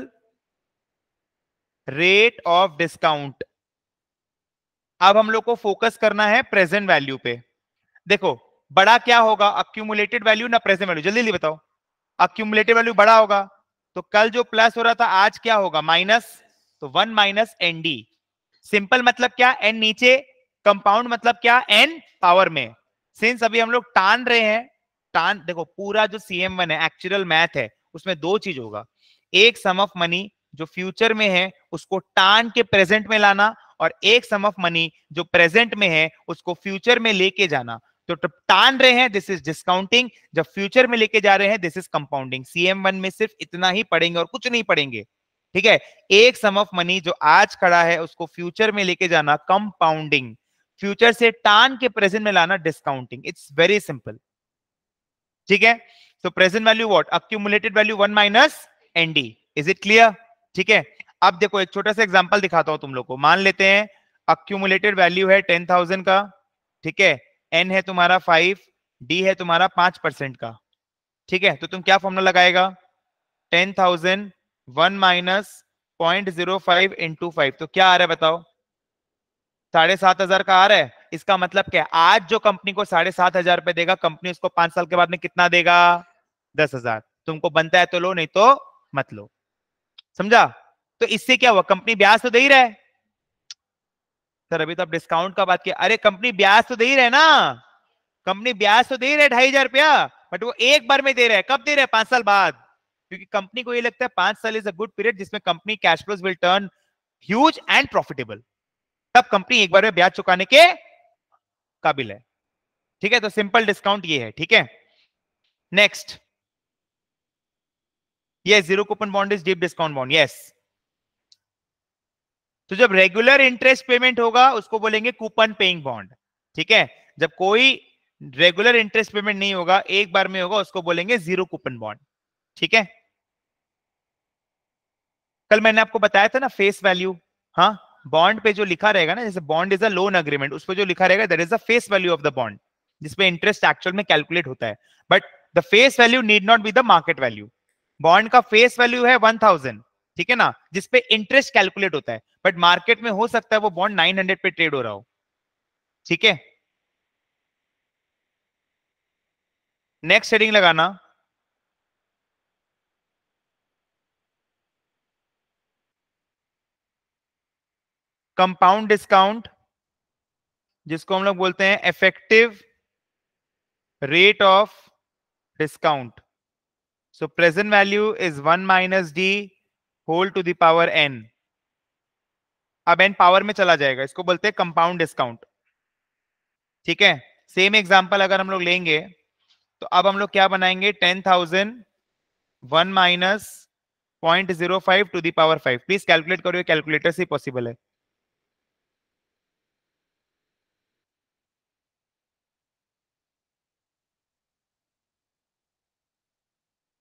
रेट ऑफ डिस्काउंट अब हम लोग को फोकस करना है प्रेजेंट वैल्यू पे देखो बड़ा क्या होगा अक्यूमुलेटेड वैल्यू ना प्रेजेंट वैल्यू जल्दी जल्दी बताओ अक्यूमुलेटेड वैल्यू बड़ा होगा तो कल जो प्लस हो रहा था आज क्या होगा माइनस तो one minus N D simple मतलब क्या एन नीचे कंपाउंड मतलब क्या एन पावर में सिंस अभी हम लोग टान रहे हैं टान देखो पूरा जो सी एम वन है एक्चुअल मैथ है उसमें दो चीज होगा एक सम ऑफ मनी जो फ्यूचर में है उसको टान के प्रेजेंट में लाना और एक सम ऑफ मनी जो प्रेजेंट में है उसको फ्यूचर में लेके जाना तो टान रहे हैं दिस इज डिस्काउंटिंग जब फ्यूचर में लेके जा रहे हैं this is compounding CM one में सिर्फ इतना ही पढ़ेंगे और कुछ नहीं पढ़ेंगे ठीक है एक सम ऑफ मनी जो आज खड़ा है उसको फ्यूचर में लेके जाना कंपाउंडिंग फ्यूचर से टान के प्रेजेंट में लाना डिस्काउंटिंग इट्स वेरी सिंपल ठीक है तो present value what accumulated value one minus ND is it clear ठीक है अब देखो एक छोटा सा एग्जांपल दिखाता हूं तुम लोग को मान लेते हैं अक्यूमुलेटेड वैल्यू है टेन थाउजेंड का ठीक है एन है तुम्हारा फाइव डी है तुम्हारा पांच परसेंट का ठीक है तो तुम क्या फॉर्मुला लगाएगा ten thousand one minus point zero five into five तो क्या आ रहा है बताओ साढ़े सात हजार का आ रहा है इसका मतलब क्या है आज जो कंपनी को साढ़े सात हजार रुपए देगा कंपनी उसको पांच साल के बाद में कितना देगा दस हजार तुमको बनता है तो लो नहीं तो मत लो समझा तो इससे क्या हुआ कंपनी ब्याज तो दे ही रहा है सर अभी तो आप डिस्काउंट का बात किया अरे कंपनी ब्याज तो दे ही रहे ना कंपनी ब्याज तो दे रहे ढाई हजार रुपया बट वो एक बार में दे रहे कब दे रहे हैं पांच साल बाद क्योंकि कंपनी को ये लगता है पांच साल इज अ गुड पीरियड जिसमें company cash flows will turn huge and profitable तब कंपनी एक बार में ब्याज चुकाने के काबिल है ठीक है तो सिंपल डिस्काउंट ये है ठीक है नेक्स्ट ये zero coupon bond is deep discount bond yes तो जब रेगुलर इंटरेस्ट पेमेंट होगा उसको बोलेंगे कूपन पेइंग बॉन्ड ठीक है जब कोई रेगुलर इंटरेस्ट पेमेंट नहीं होगा एक बार में होगा उसको बोलेंगे जीरो कूपन बॉन्ड ठीक है कल मैंने आपको बताया था ना फेस वैल्यू हाँ बॉन्ड पे जो लिखा रहेगा ना जैसे bond is a loan agreement उस पर जो लिखा रहेगा that is the face value of the bond जिसपे इंटरेस्ट एक्चुअल में कैलकुलेट होता है but the face value need not be the market value bond का फेस वैल्यू है वन थाउजेंड ठीक है ना जिसपे इंटरेस्ट कैलकुलेट होता है बट मार्केट में हो सकता है वो बॉन्ड नाइन हंड्रेड पे ट्रेड हो रहा हो ठीक है नेक्स्ट हेडिंग लगाना कंपाउंड डिस्काउंट जिसको हम लोग बोलते हैं effective rate of discount so present value is one minus D whole to the power N अब एंड पावर में चला जाएगा इसको बोलते हैं कंपाउंड डिस्काउंट ठीक है सेम एग्जाम्पल अगर हम लोग लेंगे तो अब हम लोग क्या बनाएंगे ten thousand one minus point zero five to the power five please calculate करो कैलकुलेटर से पॉसिबल है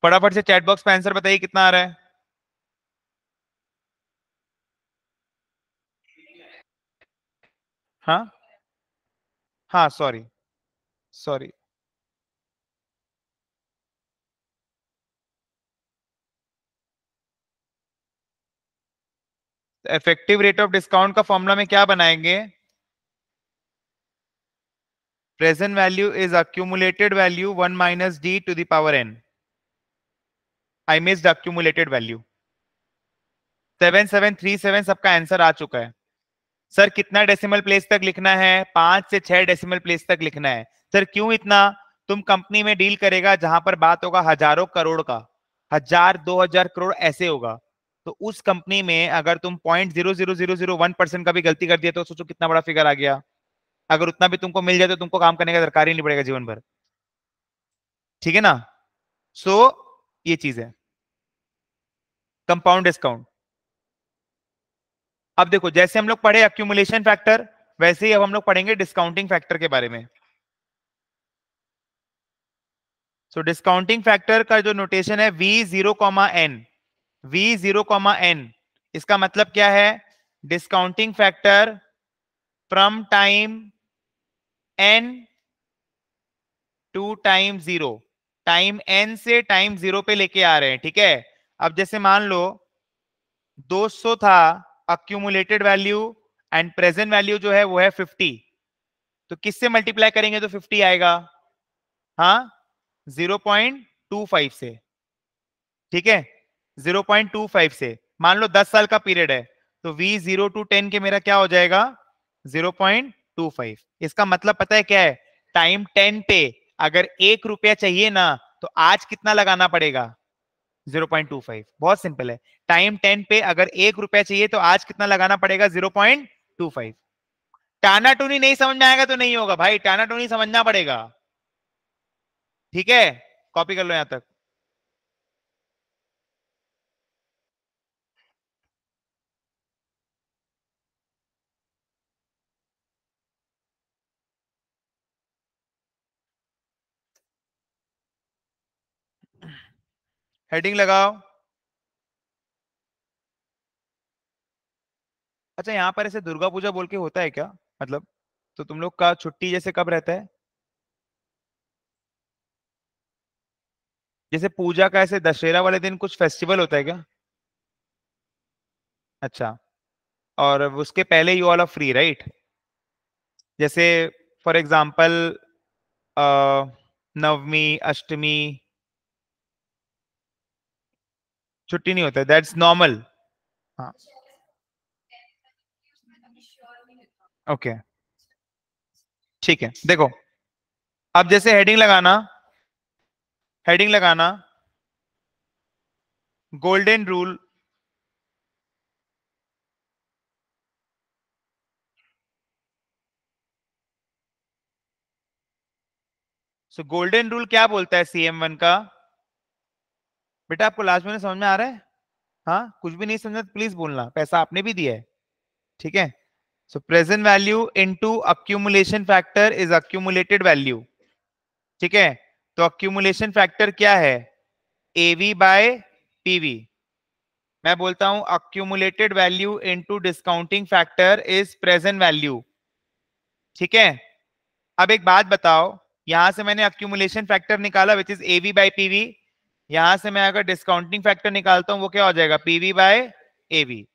फटाफट से चैट बॉक्स पे आंसर बताइए कितना आ रहा है हाँ हाँ sorry sorry effective rate of discount का फॉर्मूला में क्या बनाएंगे present value is accumulated value one minus D to the power N I miss accumulated value seven seven three seven सबका आंसर आ चुका है सर कितना डेसिमल प्लेस तक लिखना है पांच से छह डेसिमल प्लेस तक लिखना है सर क्यों इतना तुम कंपनी में डील करेगा जहां पर बात होगा हजारों करोड़ का हजार दो हजार करोड़ ऐसे होगा तो उस कंपनी में अगर तुम point zero zero zero zero one percent का भी गलती कर दिया तो सोचो कितना बड़ा फिगर आ गया अगर उतना भी तुमको मिल जाए तो तुमको काम करने का दरकार ही नहीं पड़ेगा जीवन भर ठीक है ना सो so, ये चीज है कंपाउंड डिस्काउंट अब देखो जैसे हम लोग पढ़े अक्यूमुलेशन फैक्टर वैसे ही अब हम लोग पढ़ेंगे डिस्काउंटिंग फैक्टर के बारे में सो डिस्काउंटिंग फैक्टर का जो नोटेशन है V zero comma N V zero comma N इसका मतलब क्या है discounting factor from time N to time zero time N से टाइम जीरो पे लेके आ रहे हैं ठीक है अब जैसे मान लो 200 था accumulated value and present value जो है वो है फिफ्टी तो किससे मल्टीप्लाई करेंगे तो फिफ्टी आएगा हाँ फाइव से ठीक है फाइव से मान लो दस साल का पीरियड है तो वी जीरो टू टेन के मेरा क्या हो जाएगा जीरो पॉइंट टू फाइव इसका मतलब पता है क्या है टाइम टेन पे अगर एक रुपया चाहिए ना तो आज कितना लगाना पड़ेगा 0.25 बहुत सिंपल है टाइम 10 पे अगर एक रुपया चाहिए तो आज कितना लगाना पड़ेगा 0.25 टाना टूनी नहीं समझ में आएगा तो नहीं होगा भाई टाना टूनी समझना पड़ेगा ठीक है कॉपी कर लो यहां तक हेडिंग लगाओ अच्छा यहाँ पर ऐसे दुर्गा पूजा बोल के होता है क्या मतलब तो तुम लोग का छुट्टी जैसे कब रहता है जैसे पूजा का ऐसे दशहरा वाले दिन कुछ फेस्टिवल होता है क्या अच्छा और उसके पहले you all are free right जैसे फॉर एग्जाम्पल नवमी अष्टमी छुट्टी नहीं होता दैट्स नॉर्मल हाँ ओके ठीक है देखो अब जैसे हेडिंग लगाना हेडिंग लगाना golden rule so golden rule क्या बोलता है सीएम वन का बेटा आपको लास्ट में समझ में आ रहा है हाँ कुछ भी नहीं समझा तो प्लीज बोलना पैसा आपने भी दिया है ठीक है so present value into accumulation factor is accumulated value ठीक है तो अक्यूमुलेशन फैक्टर क्या है एवी बाय पीवी मैं बोलता हूं accumulated value into discounting factor is present value ठीक है अब एक बात बताओ यहां से मैंने अक्यूमुलेशन फैक्टर निकाला which is AV by PV यहां से मैं अगर डिस्काउंटिंग फैक्टर निकालता हूं वो क्या हो जाएगा पीवी बाय एवी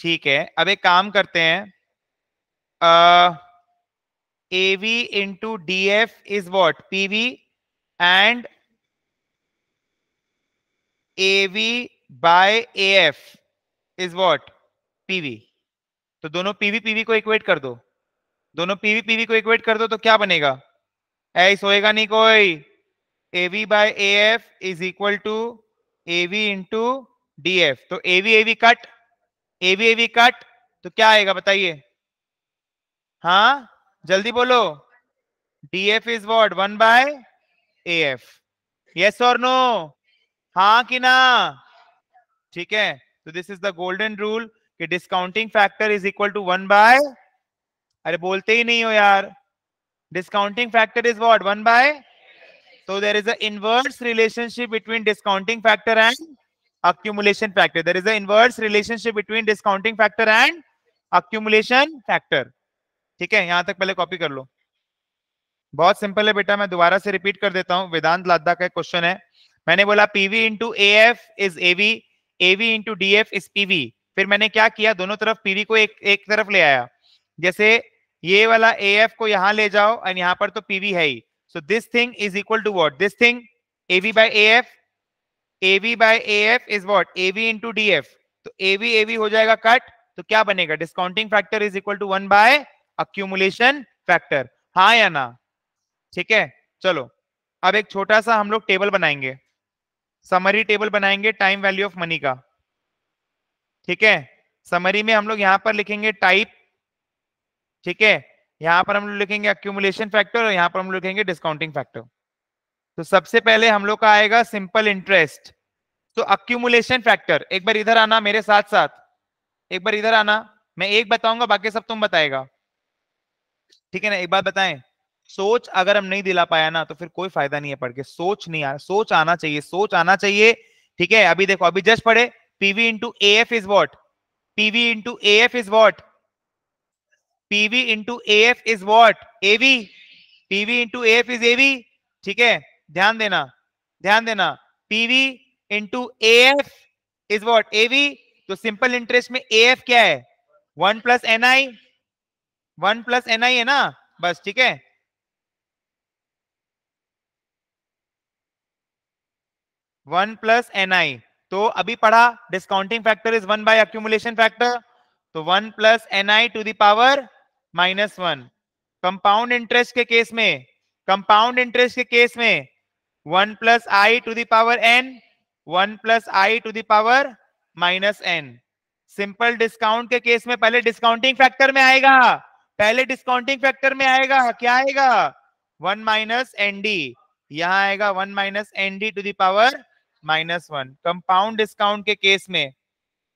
ठीक है अब एक काम करते हैं AV into D F is what PV and AV by A F is what PV तो दोनों पीवी पीवी को इक्वेट कर दो दोनों पीवी पीवी को इक्वेट कर दो तो क्या बनेगा ऐसा होएगा नहीं कोई AV by A F is equal to AV to D F तो एवी एवी कट एवी एवी कट तो क्या आएगा बताइए हाँ जल्दी बोलो D F is what one by A F yes और नो हाँ कि ना ठीक है तो this is the golden rule कि discounting factor is equal to one by अरे बोलते ही नहीं हो यार discounting factor is what one by So there is a inverse relationship between discounting factor and accumulation factor. There is a inverse relationship between discounting factor and accumulation factor. ठीक है यहां तक पहले कॉपी कर लो बहुत सिंपल है बेटा मैं दोबारा से रिपीट कर देता हूँ वेदांत लादा का क्वेश्चन है मैंने बोला PV into A F is AV AV into D F is PV फिर मैंने क्या किया दोनों तरफ पीवी को एक एक तरफ ले आया जैसे ये वाला ए एफ को यहां ले जाओ और यहां पर तो पीवी है ही So this thing is equal to what? This thing AV by AF. AV by AF is what? AV into DF. तो AV AV हो जाएगा कट तो क्या बनेगा discounting factor is equal to one by accumulation factor हाँ या ना ठीक है चलो अब एक छोटा सा हम लोग टेबल बनाएंगे समरी टेबल बनाएंगे टाइम वैल्यू ऑफ मनी का ठीक है समरी में हम लोग यहां पर लिखेंगे टाइप ठीक है यहाँ पर हम लोग लिखेंगे अक्यूमुलेशन फैक्टर और यहाँ पर हम लोग लिखेंगे डिस्काउंटिंग फैक्टर तो सबसे पहले हम लोग का आएगा सिंपल इंटरेस्ट तो अक्यूमुलेशन फैक्टर एक बार इधर आना मेरे साथ साथ एक बार इधर आना मैं एक बताऊंगा बाकी सब तुम बताएगा ठीक है ना एक बात बताएं सोच अगर हम नहीं दिला पाया ना तो फिर कोई फायदा नहीं है पढ़ के सोच नहीं आ सोच आना चाहिए सोच आना चाहिए ठीक है अभी देखो अभी जस्ट पढ़े PV into A F is what PV into A F is what PV into A F is what AV PV into A F is AV ठीक है ध्यान देना ध्यान देना PV into A F is what AV तो simple interest में A F क्या है one plus N I one plus N I है ना बस ठीक है वन प्लस एन आई तो अभी पढ़ा discounting factor is one by accumulation factor तो one plus N I to the power minus one compound interest के केस में कंपाउंड इंटरेस्ट के केस में one plus I to the power N one plus I to the power minus N simple discount के case में पहले discounting factor में आएगा पहले डिस्काउंटिंग फैक्टर में आएगा क्या आएगा वन माइनस एन डी आएगा one minus N D to the power minus one compound discount के केस में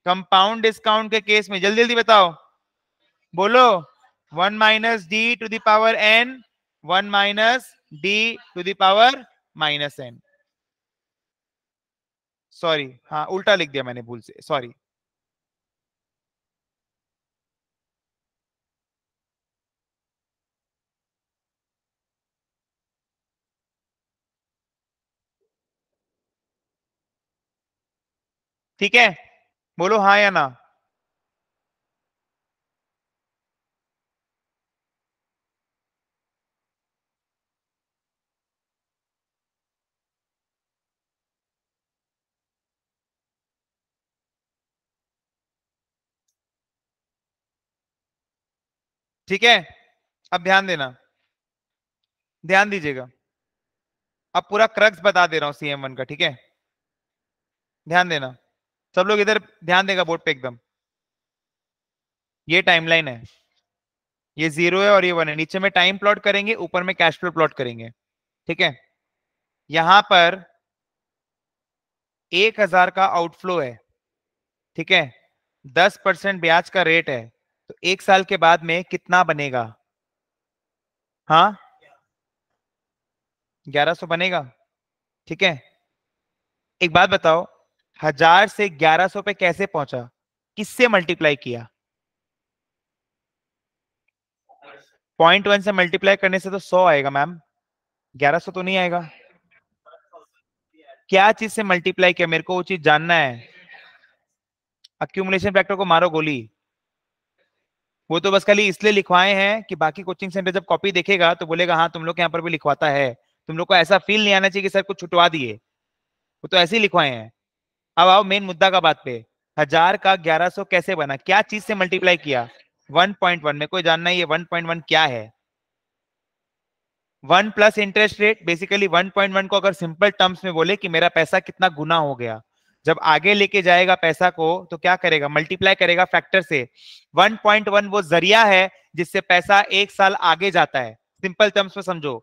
कंपाउंड डिस्काउंट के केस में जल्दी जल्दी बताओ बोलो one minus D to power N one minus D to power minus N sorry हाँ उल्टा लिख दिया मैंने भूल से सॉरी ठीक है बोलो हाँ या ना ठीक है अब ध्यान देना ध्यान दीजिएगा अब पूरा क्रक्स बता दे रहा हूं सीएम वन का ठीक है ध्यान देना सब लोग इधर ध्यान देगा बोर्ड पे एकदम ये टाइमलाइन है ये जीरो है और ये वन है नीचे में टाइम प्लॉट करेंगे ऊपर में कैश फ्लो प्लॉट करेंगे ठीक है यहां पर एक हजार का आउटफ्लो है ठीक है दस परसेंट ब्याज का रेट है तो एक साल के बाद में कितना बनेगा हाँ ग्यारह सौ बनेगा ठीक है एक बात बताओ हजार से ग्यारह सौ पे कैसे पहुंचा किससे मल्टीप्लाई किया पॉइंट वन से मल्टीप्लाई करने से तो सौ आएगा मैम ग्यारह सौ तो नहीं आएगा क्या चीज से मल्टीप्लाई किया मेरे को वो चीज जानना है अक्यूमुलेशन फैक्टर को मारो गोली वो तो बस खाली इसलिए लिखवाए हैं कि बाकी कोचिंग सेंटर जब कॉपी देखेगा तो बोलेगा हाँ तुम लोग के यहाँ पर भी लिखवाता है तुम लोग को ऐसा फील नहीं आना चाहिए कि सर कुछ छुटवा दिए वो तो ऐसे ही लिखवाए हैं अब आओ मेन मुद्दा का बात पे हजार का ग्यारह सौ कैसे बना क्या चीज से मल्टीप्लाई किया वन पॉइंट वन में कोई जानना ये वन पॉइंट वन क्या है one plus interest rate basically one point one को अगर सिंपल टर्म्स में बोले कि मेरा पैसा कितना गुना हो गया जब आगे लेके जाएगा पैसा को तो क्या करेगा मल्टीप्लाई करेगा फैक्टर से 1.1 वो जरिया है जिससे पैसा एक साल आगे जाता है सिंपल टर्म्स में समझो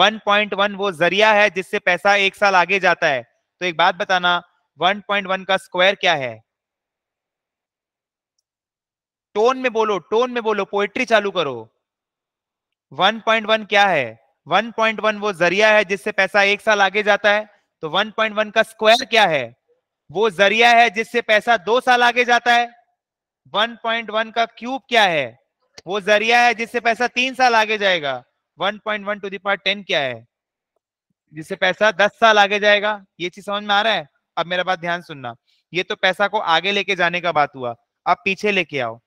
1.1 वो जरिया है जिससे पैसा एक साल आगे जाता है तो एक बात बताना 1.1 का स्क्वायर क्या है टोन में बोलो टोन में बोलो पोएट्री चालू करो 1.1 क्या है 1.1 वो जरिया है जिससे पैसा एक साल आगे जाता है तो 1.1 का स्क्वायर क्या है वो जरिया है जिससे पैसा दो साल आगे जाता है 1.1 का क्यूब क्या है वो जरिया है जिससे पैसा तीन साल आगे जाएगा 1.1 टू दावर टेन क्या है जिससे पैसा दस साल आगे जाएगा ये चीज समझ में आ रहा है अब मेरा बात ध्यान सुनना ये तो पैसा को आगे लेके जाने का बात हुआ अब पीछे लेके आओ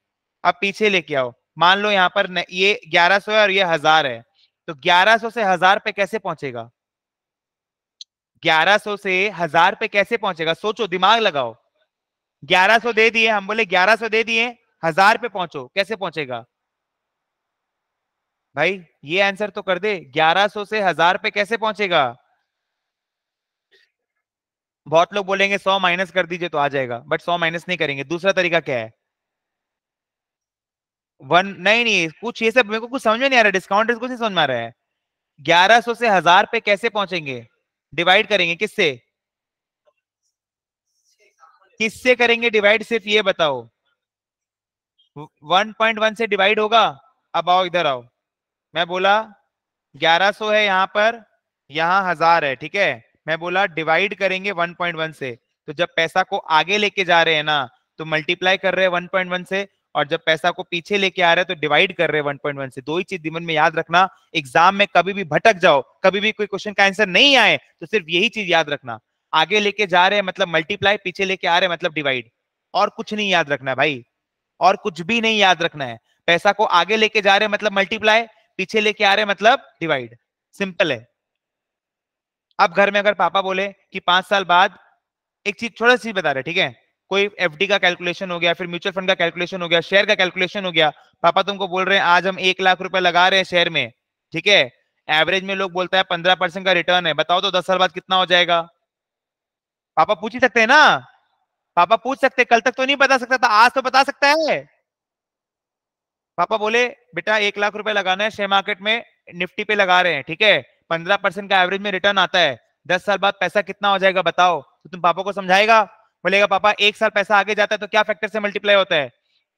अब पीछे लेके आओ मान लो यहाँ पर ये 1100 है और ये हजार है तो 1100 से हजार पे कैसे पहुंचेगा 1100 से हजार पे कैसे पहुंचेगा सोचो दिमाग लगाओ 1100 दे दिए हम बोले 1100 दे दिए हजार पे पहुंचो कैसे पहुंचेगा भाई ये आंसर तो कर दे 1100 से हजार पे कैसे पहुंचेगा बहुत लोग बोलेंगे 100 माइनस कर दीजिए तो आ जाएगा बट 100 माइनस नहीं करेंगे दूसरा तरीका क्या है वन नहीं नहीं कुछ ये सब मेरे को कुछ समझ में नहीं आ रहा डिस्काउंट कुछ नहीं समझ में आ रहा है 1100 से हजार पे कैसे पहुंचेंगे डिवाइड करेंगे किससे किससे करेंगे डिवाइड सिर्फ ये बताओ 1.1 से डिवाइड होगा अब आओ इधर आओ मैं बोला 1100 है यहां पर यहां हजार है ठीक है मैं बोला डिवाइड करेंगे 1.1 से तो जब पैसा को आगे लेके जा रहे हैं ना तो मल्टीप्लाई कर रहे हैं 1.1 से और जब पैसा को पीछे लेके आ रहे हैं तो डिवाइड कर रहे हैं 1.1 से दो ही चीज दिमन में याद रखना एग्जाम में कभी भी भटक जाओ कभी भी कोई क्वेश्चन का आंसर नहीं आए तो सिर्फ यही चीज याद रखना आगे लेके जा रहे हैं मतलब मल्टीप्लाई पीछे लेके आ रहे हैं मतलब डिवाइड और कुछ नहीं याद रखना है भाई और कुछ भी नहीं याद रखना है पैसा को आगे लेके जा रहे हैं मतलब मल्टीप्लाई पीछे लेके आ रहे हैं मतलब डिवाइड सिंपल है अब घर में अगर पापा बोले कि पांच साल बाद एक चीज थोड़ा सी बता रहे ठीक है कोई एफडी का कैलकुलेशन हो गया फिर म्यूचुअल फंड का कैलकुलेशन हो गया शेयर का कैलकुलेशन हो गया पापा तुमको बोल रहे हैं आज हम एक लाख रुपए लगा रहे हैं शेयर में ठीक है एवरेज में लोग बोलता है पंद्रह परसेंट का रिटर्न है बताओ तो दस साल बाद कितना हो जाएगा पापा पूछ ही सकते हैं ना पापा पूछ सकते कल तक तो नहीं बता सकता था आज तो बता सकता है पापा बोले बेटा एक लाख रुपए लगाना है शेयर मार्केट में निफ्टी पे लगा रहे हैं ठीक है पंद्रह परसेंट का एवरेज में रिटर्न आता है दस साल बाद पैसा कितना हो जाएगा बताओ तो तुम पापा को समझाएगा बोलेगा पापा एक साल पैसा आगे जाता है तो क्या फैक्टर से मल्टीप्लाई होता है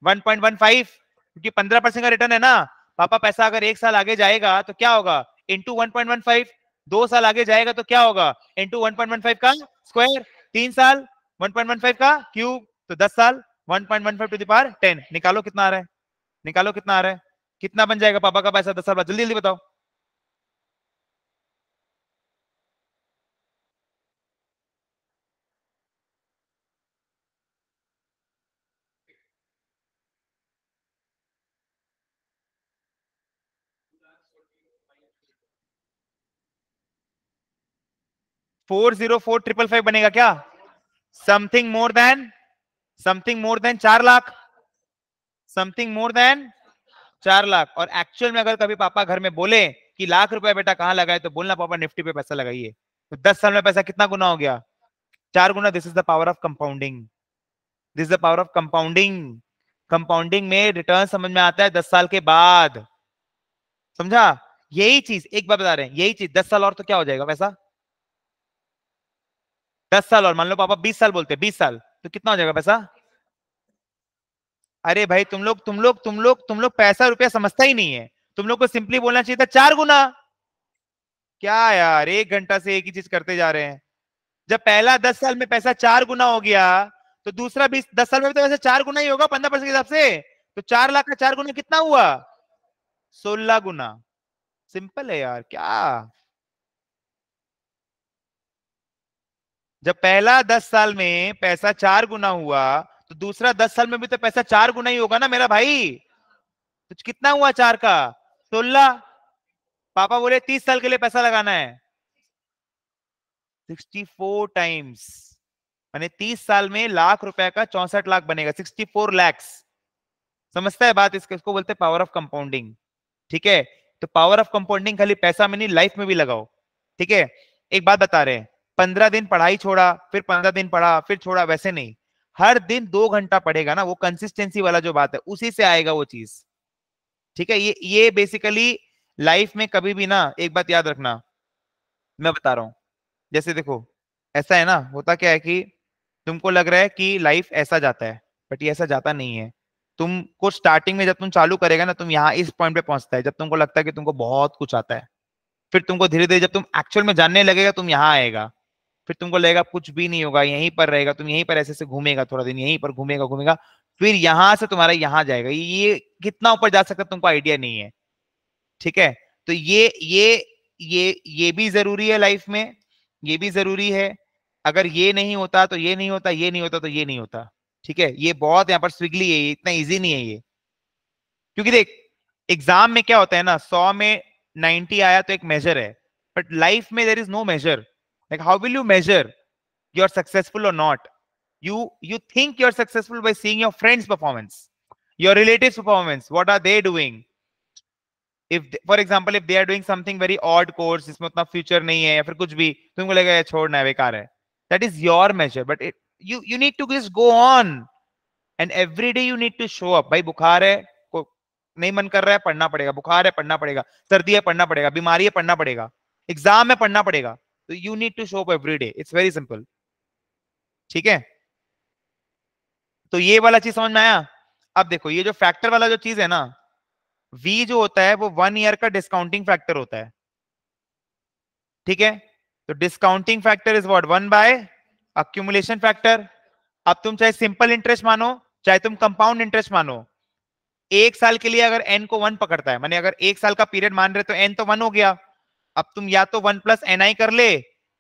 1.15 क्योंकि 15 परसेंट का रिटर्न है ना पापा पैसा अगर एक साल आगे जाएगा तो क्या होगा इंटू वन दो साल आगे जाएगा तो क्या होगा इंटू वन का स्क्वायर तीन साल वन का क्यूब तो दस साल 1.15 टू द पावर निकालो कितना आ रहा है निकालो कितना आ रहा है कितना बन जाएगा पापा का पैसा दस साल बाद जल्दी जल्दी बताओ four zero four triple five बनेगा क्या something more than something more than चार लाख समथिंग मोर देन चार लाख और एक्चुअल में अगर कभी पापा घर में बोले कि लाख रुपया बेटा कहां लगाए तो बोलना पापा निफ्टी पे पैसा लगाइए तो दस साल में पैसा कितना गुना हो गया चार गुना this is the power of compounding this is the power of compounding compounding में रिटर्न समझ में आता है दस साल के बाद समझा यही चीज एक बार बता रहे हैं यही चीज दस साल और तो क्या हो जाएगा पैसा दस साल और मान लो पापा बीस साल बोलते बीस साल तो कितना हो जाएगा पैसा अरे भाई तुम लोग तुम लोग तुम लोग तुम लोग पैसा रुपया समझता ही नहीं है तुम लोग को सिंपली बोलना चाहिए था चार गुना क्या यार एक घंटा से एक ही चीज करते जा रहे हैं जब पहला दस साल में पैसा चार गुना हो गया तो दूसरा बीस दस साल में तो वैसे चार गुना ही होगा पंद्रह परसेंट के हिसाब से तो चार लाख का चार गुना कितना हुआ सोलह गुना सिंपल है यार क्या जब पहला दस साल में पैसा चार गुना हुआ तो दूसरा दस साल में भी तो पैसा चार गुना ही होगा ना मेरा भाई तो कितना हुआ चार का सोलह पापा बोले तीस साल के लिए पैसा लगाना है सिक्सटी फोर टाइम्स मैंने तीस साल में लाख रुपए का चौसठ लाख बनेगा सिक्सटी फोर लैक्स समझता है बात इसके इसको बोलते पावर ऑफ कंपाउंडिंग ठीक है तो पावर ऑफ कंपाउंडिंग खाली पैसा में नहीं लाइफ में भी लगाओ ठीक है एक बात बता रहे हैं पंद्रह दिन पढ़ाई छोड़ा फिर पंद्रह दिन पढ़ा फिर छोड़ा वैसे नहीं हर दिन दो घंटा पढ़ेगा ना वो कंसिस्टेंसी वाला जो बात है उसी से आएगा वो चीज ठीक है ये ये बेसिकली लाइफ में कभी भी ना एक बात याद रखना मैं बता रहा हूं जैसे देखो ऐसा है ना होता क्या है कि तुमको लग रहा है कि लाइफ ऐसा जाता है बट ये ऐसा जाता नहीं है तुमको स्टार्टिंग में जब तुम चालू करेगा ना तुम यहाँ इस पॉइंट पे पहुंचता है जब तुमको लगता है कि तुमको बहुत कुछ आता है फिर तुमको धीरे धीरे जब तुम एक्चुअल में जानने लगेगा तुम यहाँ आएगा फिर तुमको लगेगा कुछ भी नहीं होगा यहीं पर रहेगा तुम यहीं पर ऐसे ऐसे घूमेगा थोड़ा दिन यहीं पर घूमेगा घूमेगा फिर यहां से तुम्हारा यहां जाएगा ये कितना ऊपर जा सकता तुमको आइडिया नहीं है ठीक है तो ये ये ये ये भी जरूरी है लाइफ में ये भी जरूरी है अगर ये नहीं होता तो ये नहीं होता ये नहीं होता तो ये नहीं होता ठीक है ये बहुत यहाँ पर स्विगली है इतना इजी नहीं है ये क्योंकि देख एग्जाम में क्या होता है ना सौ में नाइन्टी आया तो एक मेजर है बट लाइफ में there is no major like how will you measure you're successful or not you you think you're successful by seeing your friends performance your relatives performance what are they doing if they, for example if they are doing something very odd course इसमें utna future nahi hai ya fir kuch bhi tumko तुमको ye chhodna hai bekar hai that is your measure but it, you you need to just go on and every day you need to show up bhai bukhar hai ko nahi man kar raha hai padhna padega bukhar hai padhna padega sardi hai padhna padega bimari hai padhna padega exam है padhna padega तो you need to show up every day it's very simple ठीक है तो ये वाला चीज समझ में आया अब देखो ये जो फैक्टर वाला जो चीज है ना वी जो होता है वो वन ईयर का डिस्काउंटिंग फैक्टर होता है ठीक है तो discounting factor is what one by accumulation factor अब तुम चाहे सिंपल इंटरेस्ट मानो चाहे तुम कंपाउंड इंटरेस्ट मानो एक साल के लिए अगर एन को वन पकड़ता है माने अगर एक साल का पीरियड मान रहे तो एन तो वन हो गया अब तुम या तो वन प्लस एन आई कर ले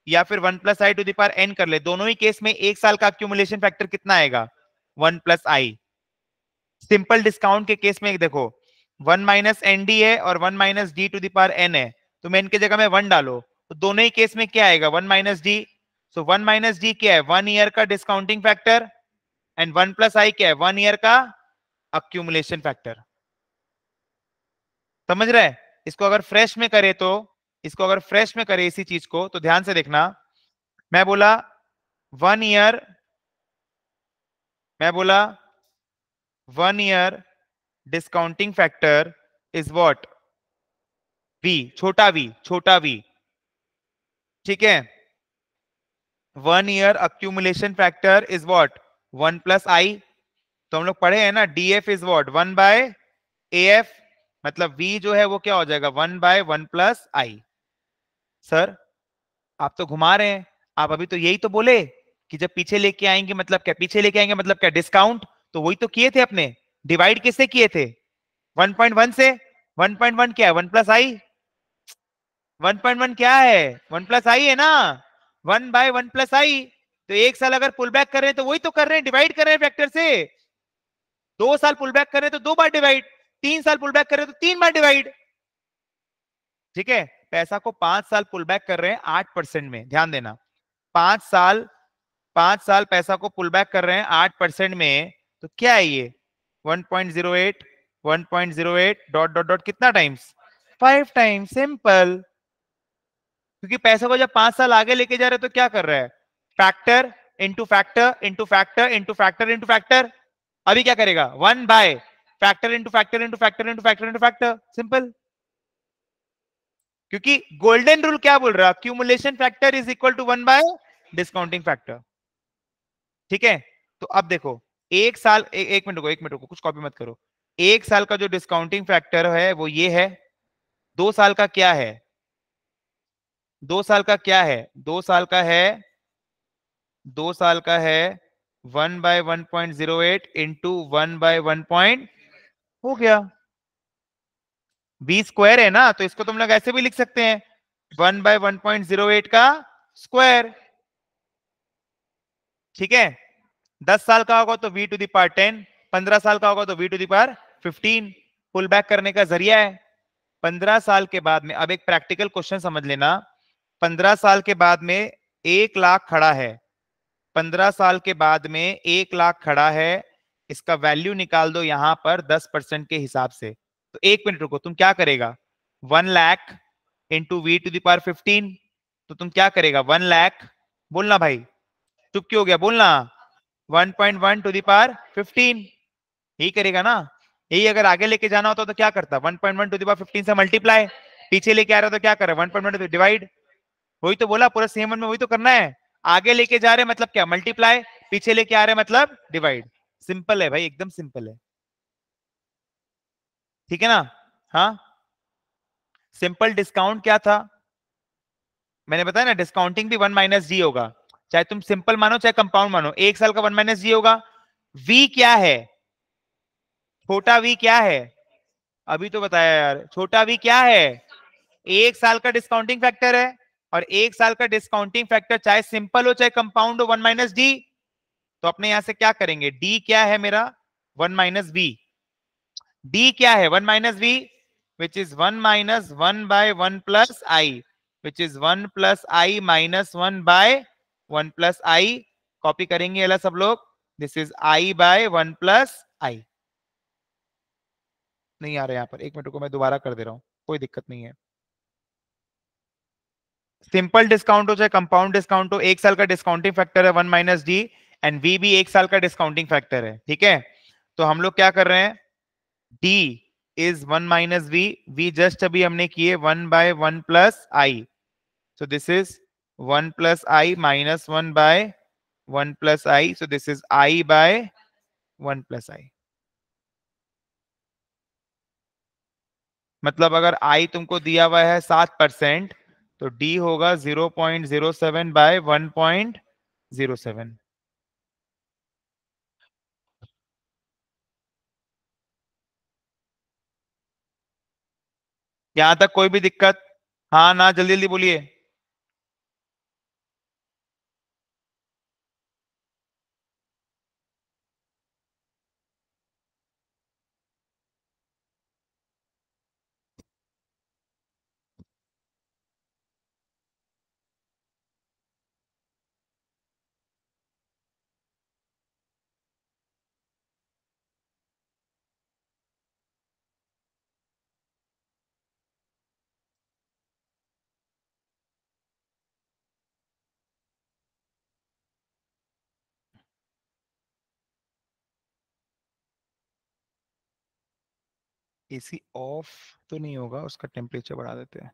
या फिर one plus I to power N कर ले दोनों ही केस में एक साल का अक्यूमुलेशन फैक्टर कितना आएगा one plus I simple discount के केस में देखो वन माइनस एन डी है और one minus D to the power N है तुम तो एन के जगह में वन डालो तो दोनों ही केस में क्या आएगा one minus D so one minus D क्या है वन ईयर का discounting factor and one plus I क्या है वन ईयर का अक्यूमुलेशन फैक्टर समझ रहे इसको अगर फ्रेश में करे तो इसको अगर फ्रेश में करें इसी चीज को तो ध्यान से देखना मैं बोला वन ईयर मैं बोला one year discounting factor is what V छोटा वी छोटा वी ठीक है one year accumulation factor is what one plus आई तो हम लोग पढ़े हैं ना D F is what one by A F मतलब v जो है वो क्या हो जाएगा one by one plus I sir आप तो घुमा रहे हैं आप अभी तो यही तो बोले कि जब पीछे लेके आएंगे मतलब क्या पीछे लेके आएंगे मतलब क्या डिस्काउंट तो वही तो किए थे अपने डिवाइड किससे किए थे 1.1 से 1.1 क्या है वन प्लस आई वन क्या है वन प्लस आई है ना वन बाय वन प्लस आई तो एक साल अगर पुल बैक कर रहे हैं तो वही तो कर रहे हैं डिवाइड कर रहे हैं फैक्टर से दो साल पुल बैक कर रहे हैं तो दो बार डिवाइड तीन साल पुल बैक कर रहे हैं तो तीन बार डिवाइड ठीक है पैसा को पांच साल पुल बैक कर रहे हैं आठ परसेंट में ध्यान देना पांच साल पांच साल पैसा को पुल बैक कर रहे हैं आठ परसेंट में तो क्या है ये 1.08 1.08 डॉट डॉट डॉट कितना टाइम्स फाइव टाइम सिंपल क्योंकि पैसा को जब पांच साल आगे लेके जा रहे तो क्या कर रहा है factor into factor into factor into factor into factor अभी क्या करेगा one by factor into factor into factor into factor into factor simple क्योंकि गोल्डन रूल क्या बोल रहा accumulation factor is equal to one by discounting factor ठीक है तो अब देखो एक साल ए, एक मिनट को एक मिनट को कुछ कॉपी मत करो एक साल का जो डिस्काउंटिंग फैक्टर है वो ये है दो साल का क्या है दो साल का क्या है दो साल का है दो साल का है one by one point zero eight into one by one point हो गया बी स्क्वायर है ना तो इसको तुम लोग ऐसे भी लिख सकते हैं one by one point zero eight का स्क्वायर ठीक है दस साल का होगा तो वी टू पार टेन पंद्रह साल का होगा तो V to power fifteen pull back करने का जरिया है पंद्रह साल के बाद में अब एक प्रैक्टिकल क्वेश्चन समझ लेना पंद्रह साल के बाद में एक लाख खड़ा है पंद्रह साल के बाद में एक लाख खड़ा है इसका वैल्यू निकाल दो यहां पर दस परसेंट के हिसाब से तो एक मिनट रुको तुम क्या करेगा one lakh into V to the power fifteen तो तुम क्या करेगा वन लैख बोलना भाई चुप क्यों हो गया बोलना one point one to the power fifteen यही करेगा ना यही अगर आगे लेके जाना होता तो क्या करता one point one to the power fifteen से मल्टीप्लाई पीछे लेके आ रहे हो तो क्या कर वन पॉइंट वन डिवाइड वही तो बोला पूरा सेम वन में वही तो करना है आगे लेके जा रहे मतलब क्या मल्टीप्लाई पीछे लेके आ रहे मतलब डिवाइड सिंपल है भाई एकदम सिंपल है ठीक है ना हाँ सिंपल डिस्काउंट क्या था मैंने बताया ना डिस्काउंटिंग भी वन माइनस जी होगा चाहे तुम सिंपल मानो चाहे कंपाउंड मानो एक साल का वन माइनस जी होगा वी क्या है छोटा वी क्या है अभी तो बताया यार छोटा वी क्या है एक साल का डिस्काउंटिंग फैक्टर है और एक साल का डिस्काउंटिंग फैक्टर चाहे सिंपल हो चाहे कंपाउंड हो वन माइनस डी तो अपने यहां से क्या करेंगे डी क्या है मेरा वन माइनस बी b क्या है one minus B which is one minus one by one plus I which is one plus I minus one by one plus I copy करेंगे अला सब लोग this is I by one plus I नहीं आ रहा यहां पर एक मिनट को मैं दोबारा कर दे रहा हूं कोई दिक्कत नहीं है सिंपल डिस्काउंट हो चाहे कंपाउंड डिस्काउंट हो एक साल का डिस्काउंटिंग फैक्टर है one minus D and V भी एक साल का डिस्काउंटिंग फैक्टर है ठीक है तो हम लोग क्या कर रहे हैं d is one minus v v just अभी हमने किए one by one plus i so this is one plus I minus one by one plus i so this is I by one plus i मतलब अगर आई तुमको दिया हुआ है सात परसेंट तो डी होगा zero point zero seven by one point zero seven यहां तक कोई भी दिक्कत हाँ ना जल्दी जल्दी बोलिए एसी ऑफ तो नहीं होगा उसका टेम्परेचर बढ़ा देते हैं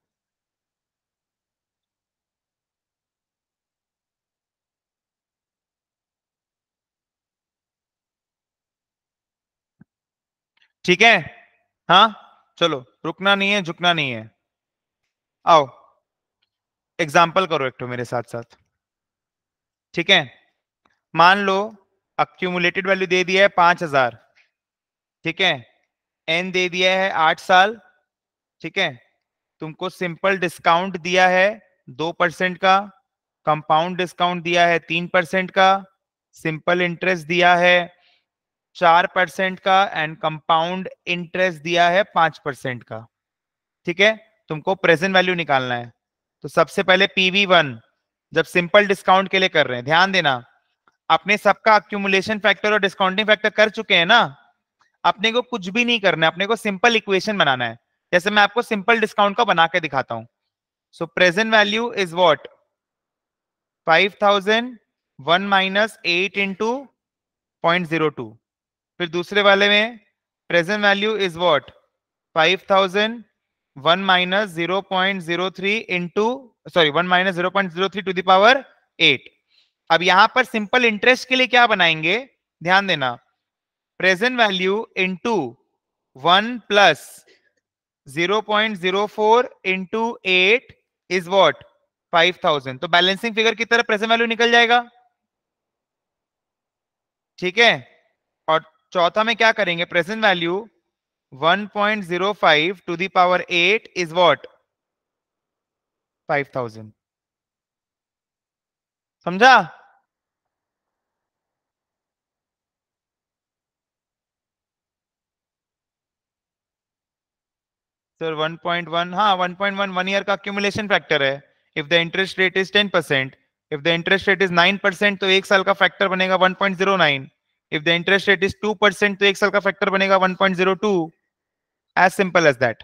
ठीक है हाँ चलो रुकना नहीं है झुकना नहीं है आओ एग्जाम्पल करो एक तो मेरे साथ साथ ठीक है मान लो अक्यूमुलेटेड वैल्यू दे दिया है पांच हजार ठीक है एन दे दिया है आठ साल ठीक है तुमको सिंपल डिस्काउंट दिया है दो परसेंट का कंपाउंड डिस्काउंट दिया है तीन परसेंट का सिंपल इंटरेस्ट दिया है चार परसेंट का एंड कंपाउंड इंटरेस्ट दिया है पांच परसेंट का ठीक है तुमको प्रेजेंट वैल्यू निकालना है तो सबसे पहले पीवी वन जब सिंपल डिस्काउंट के लिए कर रहे हैं ध्यान देना अपने सबका अक्यूमुलेशन फैक्टर और डिस्काउंटिंग फैक्टर कर चुके हैं ना अपने को कुछ भी नहीं करना है अपने को सिंपल इक्वेशन बनाना है जैसे मैं आपको सिंपल डिस्काउंट का बना के दिखाता हूं so present value is what five thousand one minus eight into point zero two फिर दूसरे वाले में present value is what five thousand one minus zero point zero three into sorry one minus zero point zero three to the power eight अब यहां पर simple interest के लिए क्या बनाएंगे ध्यान देना present value into 1 plus 0.04 into 8 is what 5000 तो बैलेंसिंग फिगर की तरह प्रेजेंट वैल्यू निकल जाएगा ठीक है और चौथा में क्या करेंगे present value 1.05 to the power 8 is five 5000 समझा सर 1.1 हाँ one point one one year का अक्यूमुलेशन फैक्टर है if the interest rate is 10 percent if the interest rate is 9 percent तो एक साल का फैक्टर बनेगा 1.09 if the interest rate is 2 percent तो एक साल का फैक्टर बनेगा 1.02 एज सिंपल एज दैट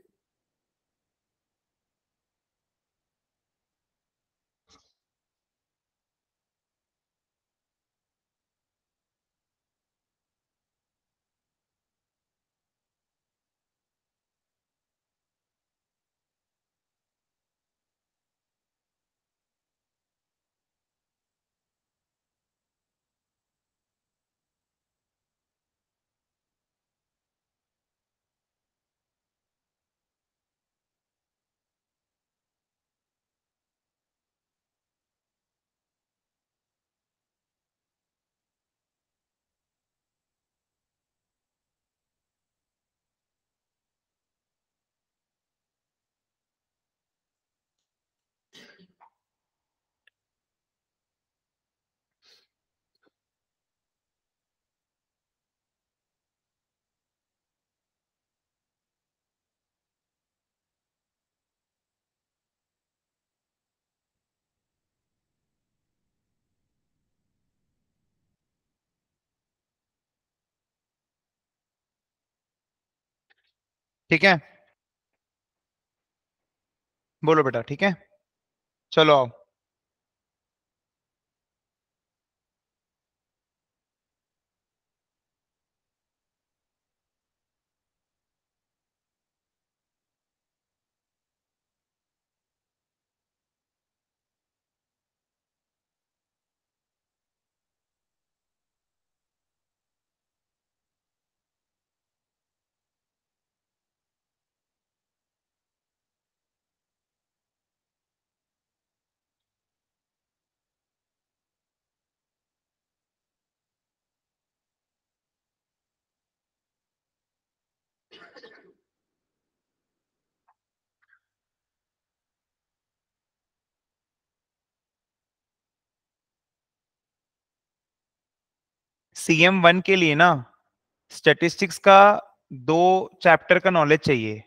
ठीक है बोलो बेटा ठीक है चलो आओ सीएम वन के लिए ना स्टेटिस्टिक्स का दो चैप्टर का नॉलेज चाहिए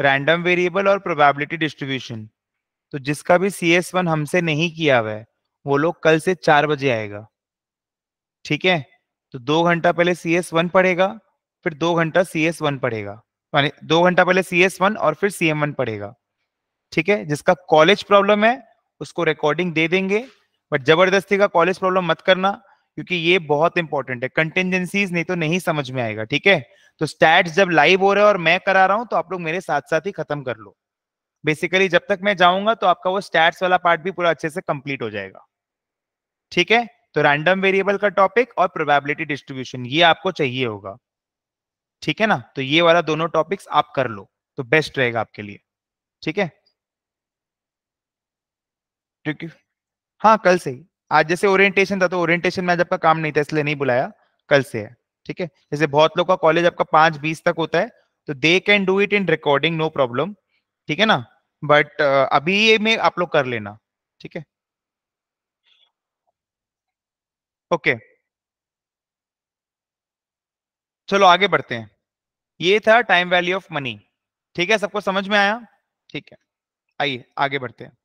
रैंडम वेरिएबल और प्रोबेबिलिटी डिस्ट्रीब्यूशन तो जिसका भी सी एस वन हमसे नहीं किया हुआ है वो लोग कल से चार बजे आएगा ठीक है तो दो घंटा पहले सी एस वन पढ़ेगा फिर दो घंटा सी एस वन पढ़ेगा मानी दो घंटा पहले सी एस वन और फिर सी एम वन पढ़ेगा ठीक है जिसका कॉलेज प्रॉब्लम है उसको रिकॉर्डिंग दे देंगे बट जबरदस्ती का कॉलेज प्रॉब्लम मत करना क्योंकि ये बहुत इंपॉर्टेंट है कंटेंजेंसीज नहीं तो नहीं समझ में आएगा ठीक है तो स्टैट्स जब लाइव हो रहे हैं और मैं करा रहा हूं तो आप लोग मेरे साथ साथ ही खत्म कर लो बेसिकली जब तक मैं जाऊंगा तो आपका वो स्टैट्स वाला पार्ट भी पूरा अच्छे से कंप्लीट हो जाएगा ठीक है तो रैंडम वेरिएबल का टॉपिक और प्रोबेबिलिटी डिस्ट्रीब्यूशन ये आपको चाहिए होगा ठीक है ना तो ये वाला दोनों टॉपिक्स आप कर लो तो बेस्ट रहेगा आपके लिए ठीक है क्योंकि हाँ कल से ही आज जैसे ओरिएंटेशन था तो ओरिएंटेशन में आज आपका काम नहीं था इसलिए नहीं बुलाया कल से है ठीक है जैसे बहुत लोग का कॉलेज आपका पांच बीस तक होता है तो they can do it in recording no problem ठीक है ना बट uh, अभी ये में आप लोग कर लेना ठीक है ओके चलो आगे बढ़ते हैं ये था टाइम वैल्यू ऑफ मनी ठीक है सबको समझ में आया ठीक है आइए आगे बढ़ते हैं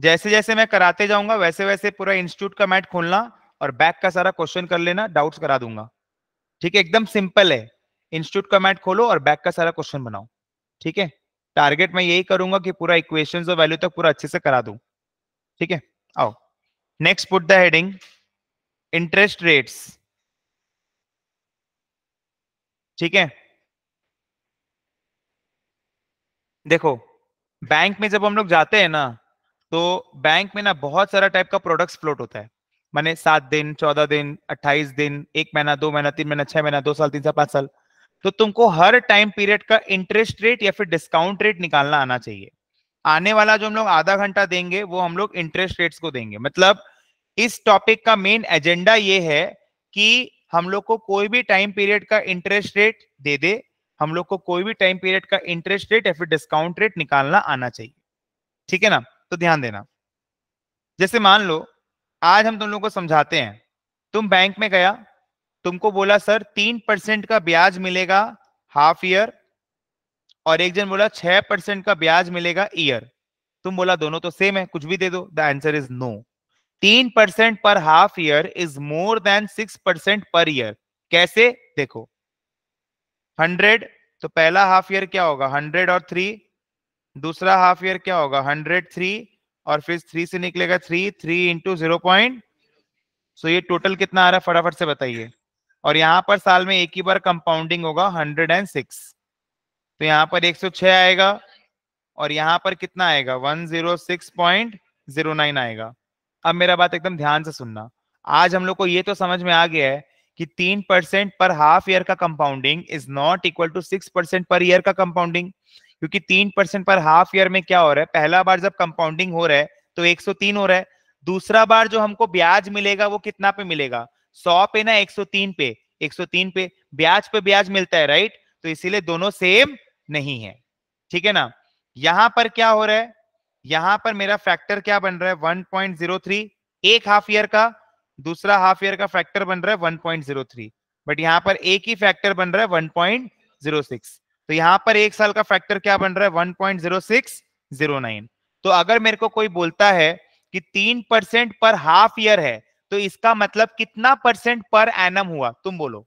जैसे जैसे मैं कराते जाऊंगा वैसे वैसे पूरा इंस्टीट्यूट का मैट खोलना और बैक का सारा क्वेश्चन कर लेना डाउट्स करा दूंगा ठीक है एकदम सिंपल है इंस्टीट्यूट का मैट खोलो और बैक का सारा क्वेश्चन बनाओ ठीक है टारगेट मैं यही करूंगा कि पूरा इक्वेशन और वैल्यू तक पूरा अच्छे से करा दू ठीक है आओ next put the heading interest rates ठीक है देखो बैंक में जब हम लोग जाते हैं ना तो बैंक में ना बहुत सारा टाइप का प्रोडक्ट्स फ्लोट होता है मैंने सात दिन चौदह दिन अट्ठाईस दिन एक महीना दो महीना तीन महीना छह महीना दो साल तीन साल पांच साल तो तुमको हर टाइम पीरियड का इंटरेस्ट रेट या फिर डिस्काउंट रेट निकालना आना चाहिए आने वाला जो हम लोग आधा घंटा देंगे वो हम लोग इंटरेस्ट रेट्स को देंगे मतलब इस टॉपिक का मेन एजेंडा ये है कि हम लोग को कोई भी टाइम पीरियड का इंटरेस्ट रेट दे दे हम लोग को कोई भी टाइम पीरियड का इंटरेस्ट रेट या फिर डिस्काउंट रेट निकालना आना चाहिए ठीक है ना तो ध्यान देना जैसे मान लो आज हम तुम लोग को समझाते हैं तुम बैंक में गया तुमको बोला सर तीन परसेंट का ब्याज मिलेगा हाफ ईयर और एक जन बोला छह परसेंट का ब्याज मिलेगा ईयर तुम बोला दोनों तो सेम है कुछ भी दे दो द आंसर इज नो तीन percent per half year is more than six percent per year कैसे देखो हंड्रेड तो पहला हाफ ईयर क्या होगा हंड्रेड और थ्री दूसरा हाफ ईयर क्या होगा हंड्रेड थ्री और फिर थ्री से निकलेगा three three into zero point so ये टोटल कितना आ रहा है फटाफट से बताइए और यहाँ पर साल में एक ही बार कंपाउंडिंग होगा हंड्रेड एंड सिक्स तो यहाँ पर एक सौ छह आएगा और यहाँ पर कितना आएगा one zero six point zero nine आएगा अब मेरा बात एकदम ध्यान से सुनना आज हम लोग को ये तो समझ में आ गया है कि तीन परसेंट पर हाफ ईयर का compounding is not equal to six percent per year का कंपाउंडिंग क्योंकि तीन परसेंट पर हाफ ईयर में क्या हो रहा है पहला बार जब कंपाउंडिंग हो रहा है तो 103 हो रहा है दूसरा बार जो हमको ब्याज मिलेगा वो कितना पे मिलेगा 100 पे ना 103 पे 103 पे ब्याज पे ब्याज मिलता है राइट तो इसीलिए दोनों सेम नहीं है ठीक है ना यहां पर क्या हो रहा है यहां पर मेरा फैक्टर क्या बन रहा है वन पॉइंट जीरो थ्री एक हाफ ईयर का दूसरा हाफ ईयर का फैक्टर बन रहा है one point zero three but यहां पर एक ही फैक्टर बन रहा है वन पॉइंट जीरो सिक्स तो यहां पर एक साल का फैक्टर क्या बन रहा है one point zero six zero nine तो अगर मेरे को कोई बोलता है कि तीन परसेंट पर हाफ ईयर है तो इसका मतलब कितना परसेंट पर एनम हुआ तुम बोलो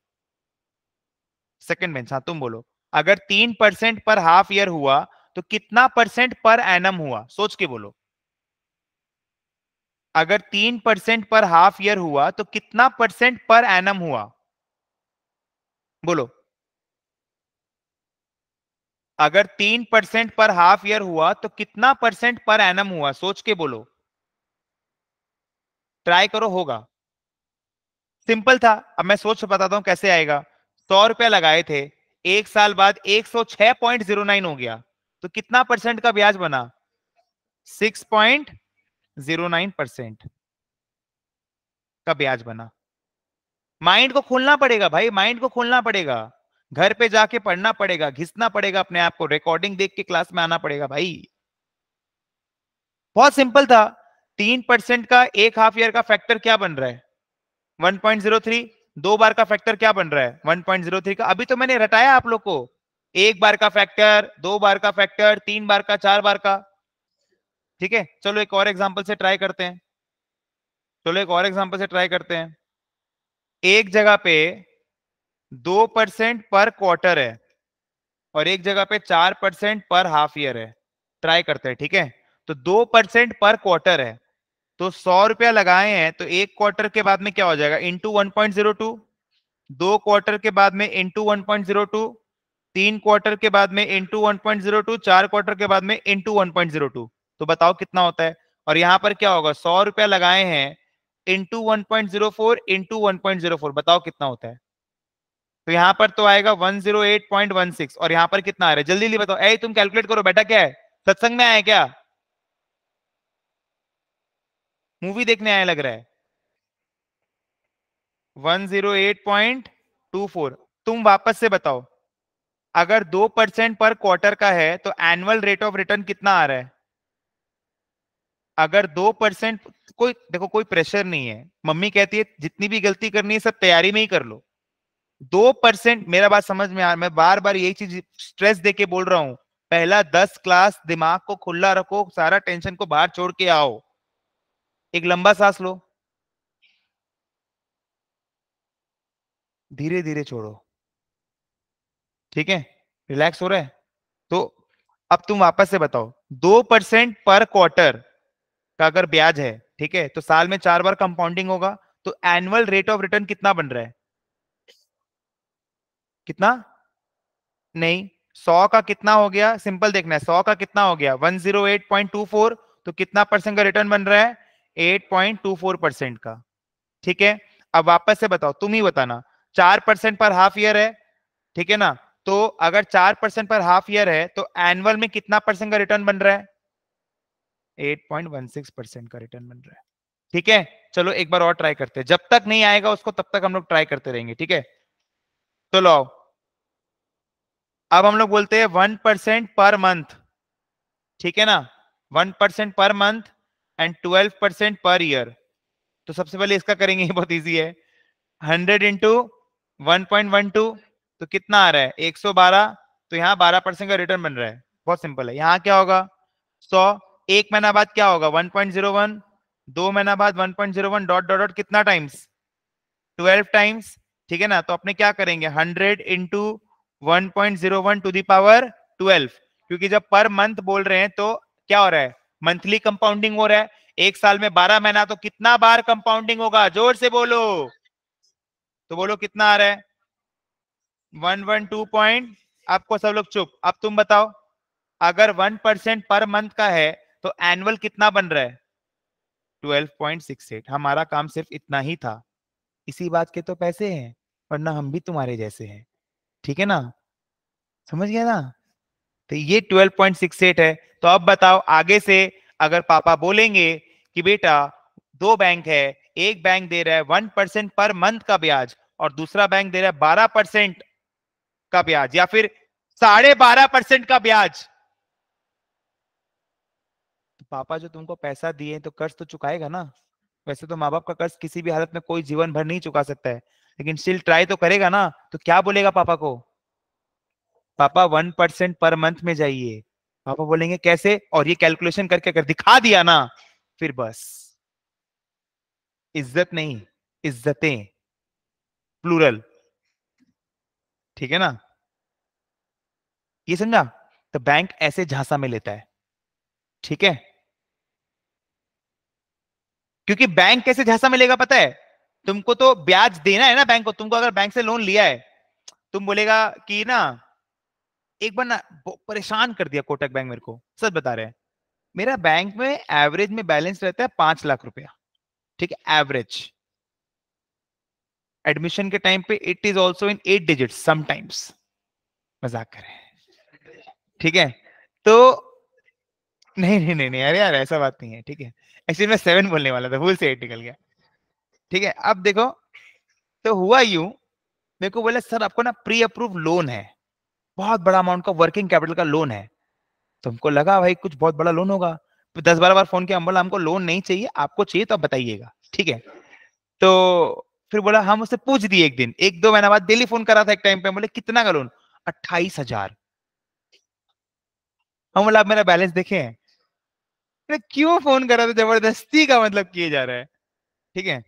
सेकंड बेंच हाँ तुम बोलो अगर तीन परसेंट पर हाफ ईयर हुआ तो कितना परसेंट पर एनम हुआ सोच के बोलो अगर तीन परसेंट पर हाफ ईयर हुआ तो कितना परसेंट पर एनम हुआ बोलो अगर तीन परसेंट पर हाफ ईयर हुआ तो कितना परसेंट पर एनम हुआ सोच के बोलो ट्राई करो होगा सिंपल था अब मैं सोच बताता हूं कैसे आएगा सौ रुपया लगाए थे एक साल बाद एक सौ छह पॉइंट जीरो नाइन हो गया तो कितना परसेंट का ब्याज बना six point zero nine percent का ब्याज बना माइंड को खोलना पड़ेगा भाई माइंड को खोलना पड़ेगा घर पे जाके पढ़ना पड़ेगा घिसना पड़ेगा अपने आप को रिकॉर्डिंग देख के क्लास में आना पड़ेगा भाई बहुत सिंपल था तीन परसेंट का एक हाफ ईयर का फैक्टर क्या बन रहा है 1.03 दो बार का फैक्टर क्या बन रहा है 1.03 का अभी तो मैंने रटाया आप लोग को एक बार का फैक्टर दो बार का फैक्टर तीन बार का चार बार का ठीक है चलो एक और एग्जाम्पल से ट्राई करते हैं चलो एक और एग्जाम्पल से ट्राई करते हैं एक जगह पे दो परसेंट पर क्वार्टर है और एक जगह पे चार परसेंट पर हाफ ईयर है ट्राई करते हैं ठीक है तो दो परसेंट पर क्वार्टर है तो सौ रुपया लगाए हैं तो एक क्वार्टर के बाद में क्या हो जाएगा into one point zero two दो क्वार्टर के बाद में into one point zero two तीन क्वार्टर के बाद में into one point zero two चार क्वार्टर के बाद में into one point zero two तो बताओ कितना होता है और यहां पर क्या होगा सौ रुपया लगाए हैं into one point zero four into one point zero four बताओ कितना होता है तो यहाँ पर तो आएगा 108.16 और यहाँ पर कितना आ रहा है जल्दी जल्दी बताओ ऐ तुम कैलकुलेट करो बेटा क्या है सत्संग में आया क्या मूवी देखने आया लग रहा है 108.24 तुम वापस से बताओ अगर दो परसेंट पर क्वार्टर का है तो एनुअल रेट ऑफ रिटर्न कितना आ रहा है अगर दो परसेंट कोई देखो कोई प्रेशर नहीं है मम्मी कहती है जितनी भी गलती करनी है सब तैयारी में ही कर लो दो परसेंट मेरा बात समझ में आ रहा मैं बार बार यही चीज स्ट्रेस दे के बोल रहा हूँ पहला दस क्लास दिमाग को खुला रखो सारा टेंशन को बाहर छोड़ के आओ एक लंबा सांस लो धीरे धीरे छोड़ो ठीक है रिलैक्स हो रहा है तो अब तुम वापस से बताओ दो परसेंट पर क्वार्टर का अगर ब्याज है ठीक है तो साल में चार बार कंपाउंडिंग होगा तो एनुअल रेट ऑफ रिटर्न कितना बन रहा है कितना नहीं सौ का कितना हो गया सिंपल देखना है सौ का कितना हो गया 108.24 तो कितना परसेंट का रिटर्न बन रहा है 8.24 परसेंट का ठीक है अब वापस से बताओ तुम ही बताना चार परसेंट पर हाफ ईयर है ठीक है ना तो अगर चार परसेंट पर हाफ ईयर है तो एनुअल में कितना परसेंट का रिटर्न बन रहा है 8.16 परसेंट का रिटर्न बन रहा है ठीक है चलो एक बार और ट्राई करते हैं जब तक नहीं आएगा उसको तब तक हम लोग ट्राई करते रहेंगे ठीक है तो लो अब हम लोग बोलते हैं वन परसेंट पर मंथ ठीक है ना one percent per month and twelve percent per year तो सबसे पहले इसका करेंगे ये बहुत इजी है hundred into one point one two तो कितना आ रहा है एक सौ बारह तो यहाँ बारह परसेंट का रिटर्न बन रहा है बहुत सिंपल है यहाँ क्या होगा सौ एक महीना बाद क्या होगा वन पॉइंट जीरो वन दो महीना बाद one point zero one dot dot dot कितना टाइम्स ट्वेल्व टाइम्स ठीक है ना तो अपने क्या करेंगे hundred into one point zero one to the power twelve क्योंकि जब पर मंथ बोल रहे हैं तो क्या हो रहा है मंथली कंपाउंडिंग हो रहा है एक साल में बारह महीना तो कितना बार कंपाउंडिंग होगा जोर से बोलो तो बोलो कितना आ रहा है वन वन टू पॉइंट आपको सब लोग चुप अब तुम बताओ अगर वन परसेंट पर मंथ का है तो एनुअल कितना बन रहा है ट्वेल्व पॉइंट सिक्स एट हमारा काम सिर्फ इतना ही था इसी बात के तो पैसे हैं वरना हम भी तुम्हारे जैसे हैं ठीक है ना समझ गया ना तो ये 12.68 है तो अब बताओ आगे से अगर पापा बोलेंगे कि बेटा दो बैंक है एक बैंक दे रहा है वन परसेंट पर मंथ का ब्याज और दूसरा बैंक दे रहा है बारह परसेंट का ब्याज या फिर साढ़े बारह परसेंट का ब्याज तो पापा जो तुमको पैसा दिए तो कर्ज तो चुकाएगा ना वैसे तो माँ बाप का कर्ज किसी भी हालत में कोई जीवन भर नहीं चुका सकता है लेकिन स्टिल ट्राई तो करेगा ना तो क्या बोलेगा पापा को पापा वन परसेंट पर मंथ में जाइए पापा बोलेंगे कैसे और ये कैलकुलेशन करके अगर दिखा दिया ना फिर बस इज्जत नहीं इज्जतें प्लूरल ठीक है ना ये समझा तो बैंक ऐसे झांसा में लेता है ठीक है क्योंकि बैंक कैसे झांसा मिलेगा पता है तुमको तो ब्याज देना है ना बैंक को तुमको अगर बैंक से लोन लिया है तुम बोलेगा कि ना एक बार ना परेशान कर दिया कोटक बैंक मेरे को सच बता रहे हैं मेरा बैंक में एवरेज में बैलेंस रहता है पांच लाख रुपया ठीक है एवरेज एडमिशन के टाइम पे it is also in eight digit sometimes मजाक करें ठीक है तो नहीं नहीं नहीं नहीं अरे यार ऐसा बात नहीं है ठीक है एक्चुअली मैं सेवन बोलने वाला था भूल से एट निकल गया ठीक है अब देखो तो हुआ यू मेरे को बोला सर आपको ना प्री अप्रूव लोन है बहुत बड़ा अमाउंट का वर्किंग कैपिटल का लोन है तो हमको लगा भाई कुछ बहुत बड़ा लोन होगा तो दस बारह बार फोन किया हम बोला हमको लोन नहीं चाहिए आपको चाहिए तो आप बताइएगा ठीक है तो फिर बोला हम उससे पूछ दिए एक दिन एक दो महीना बाद डेली फोन करा था एक टाइम पे बोले कितना का लोन अट्ठाईस हजार हम बोला आप मेरा बैलेंस देखे हैं तो क्यों फोन करा तो जबरदस्ती का मतलब किए जा रहा है ठीक है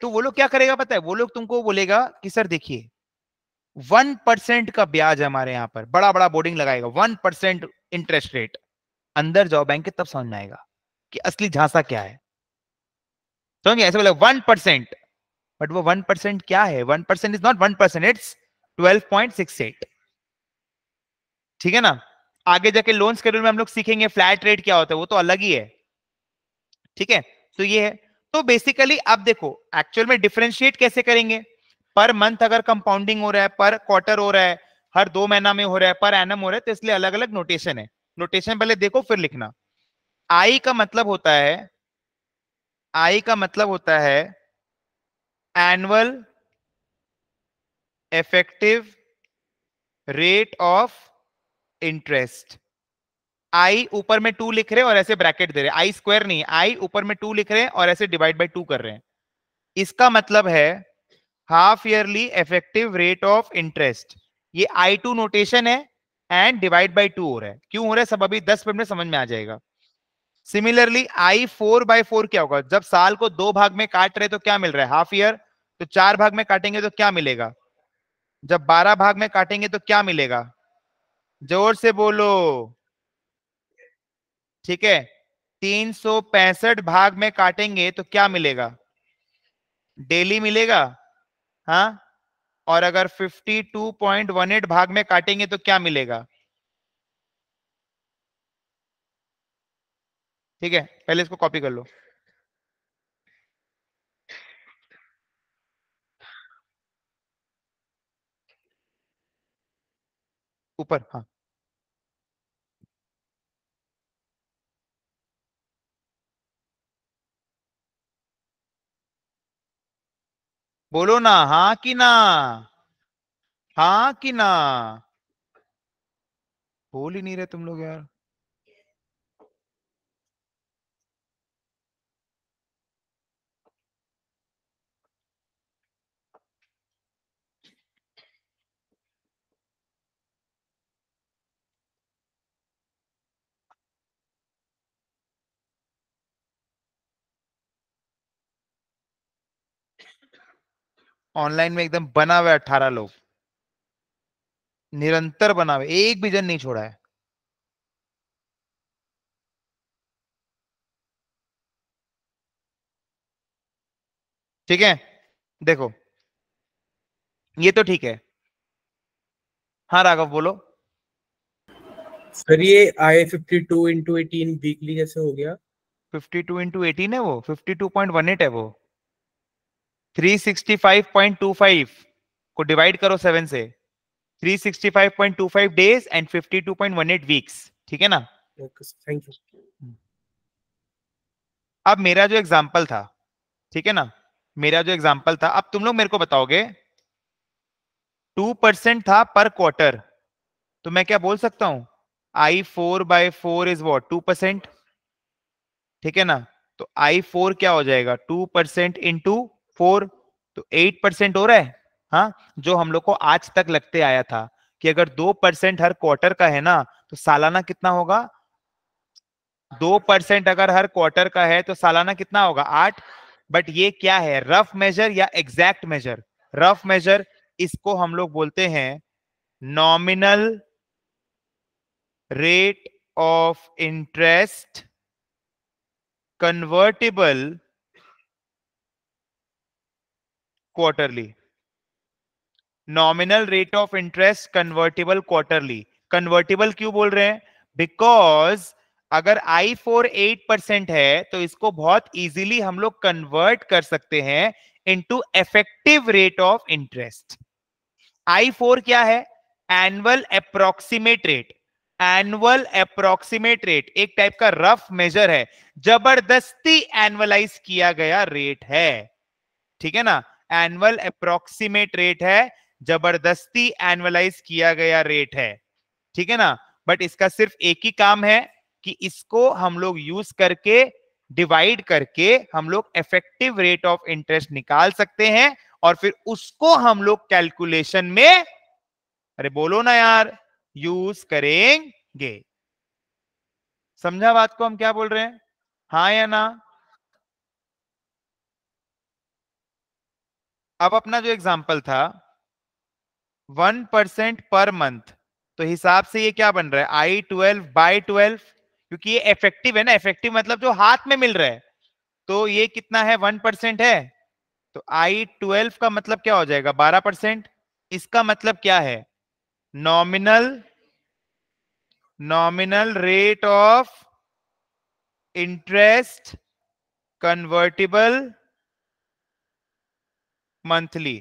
तो वो लोग क्या करेगा पता है वो लोग तुमको बोलेगा कि सर देखिए वन परसेंट का ब्याज हमारे यहाँ पर बड़ा बड़ा बोर्डिंग लगाएगा वन परसेंट इंटरेस्ट रेट अंदर जाओ बैंक के तब समझ में आएगा कि असली झांसा क्या है समझे ऐसे बोले वन परसेंट बट वो वन परसेंट क्या है one percent is not one percent it's twelve point six eight ठीक है ना आगे जाके लोन स्केड्यूल में हम लोग सीखेंगे फ्लैट रेट क्या होता है वो तो अलग ही है ठीक है तो ये है तो बेसिकली आप देखो एक्चुअल में डिफ्रेंशिएट कैसे करेंगे पर मंथ अगर कंपाउंडिंग हो रहा है पर क्वार्टर हो रहा है हर दो महीना में हो रहा है पर एनम हो रहा है तो इसलिए अलग अलग नोटेशन है नोटेशन पहले देखो फिर लिखना आई का मतलब होता है आई का मतलब होता है annual effective rate of interest i ऊपर में टू लिख रहे हैं और ऐसे ब्रैकेट दे रहे हैं आई स्क्वायर नहीं आई ऊपर में टू लिख रहे हैं और ऐसे डिवाइड बाई टू कर रहे हैं इसका मतलब है half yearly effective rate of interest ये आई टू नोटेशन है एंड डिवाइड बाई टू हो रहा है क्यों हो रहा है सब अभी दस मिनट में समझ में आ जाएगा similarly i four by four क्या होगा जब साल को दो भाग में काट रहे तो क्या मिल रहा है हाफ ईयर तो चार भाग में काटेंगे तो क्या मिलेगा जब बारह भाग में काटेंगे तो क्या मिलेगा जोर से बोलो ठीक है तीन सौ पैंसठ भाग में काटेंगे तो क्या मिलेगा डेली मिलेगा हाँ और अगर 52.18 भाग में काटेंगे तो क्या मिलेगा ठीक है पहले इसको कॉपी कर लो ऊपर हाँ बोलो ना हाँ कि ना हाँ कि ना बोल ही नहीं रहे तुम लोग यार ऑनलाइन में एकदम बना हुआ अट्ठारह लोग निरंतर बना हुआ एक भी जन नहीं छोड़ा है ठीक है देखो ये तो ठीक है हाँ राघव बोलो सर ये i fifty two into eighteen weekly जैसे हो गया फिफ्टी टू इंटू एटीन है वो fifty two point one eight है वो 365.25 को डिवाइड करो सेवन से 365.25 डेज एंड 52.18 वीक्स ठीक है ना थैंक यू हम्म। अब मेरा जो एग्जाम्पल था ठीक है ना मेरा जो एग्जाम्पल था अब तुम लोग मेरे को बताओगे टू परसेंट था पर क्वार्टर तो मैं क्या बोल सकता हूं i four by four is what two percent ठीक है ना तो आई फोर क्या हो जाएगा टू परसेंट इंटू फोर तो एट परसेंट हो रहा है हाँ जो हम लोग को आज तक लगते आया था कि अगर दो परसेंट हर क्वार्टर का है ना तो सालाना कितना होगा दो परसेंट अगर हर क्वार्टर का है तो सालाना कितना होगा आठ बट ये क्या है रफ मेजर या एग्जैक्ट मेजर रफ मेजर इसको हम लोग बोलते हैं nominal rate of interest convertible quarterly. Nominal rate of interest convertible quarterly. Convertible क्यों बोल रहे हैं बिकॉज अगर आई फोर एट परसेंट है तो इसको बहुत इजीली हम लोग कन्वर्ट कर सकते हैं into effective rate of interest i four क्या है annual approximate rate annual approximate rate एक टाइप का रफ मेजर है जबरदस्ती एनुअलाइज किया गया रेट है ठीक है ना एनुअल अप्रोक्सीमेट रेट है जबरदस्ती एनुअलाइज किया गया रेट है ठीक है ना बट इसका सिर्फ एक ही काम है कि इसको हम लोग यूज करके डिवाइड करके हम लोग इफेक्टिव रेट ऑफ इंटरेस्ट निकाल सकते हैं और फिर उसको हम लोग कैलकुलेशन में अरे बोलो ना यार यूज करेंगे समझा बात को हम क्या बोल रहे हैं हाँ या ना अब अपना जो एग्जाम्पल था वन परसेंट पर मंथ तो हिसाब से ये क्या बन रहा है आई ट्वेल्व बाई ट्वेल्व क्योंकि ये इफेक्टिव है ना इफेक्टिव मतलब जो हाथ में मिल रहा है तो ये कितना है वन परसेंट है तो आई ट्वेल्व का मतलब क्या हो जाएगा बारह परसेंट इसका मतलब क्या है nominal nominal rate of interest convertible monthly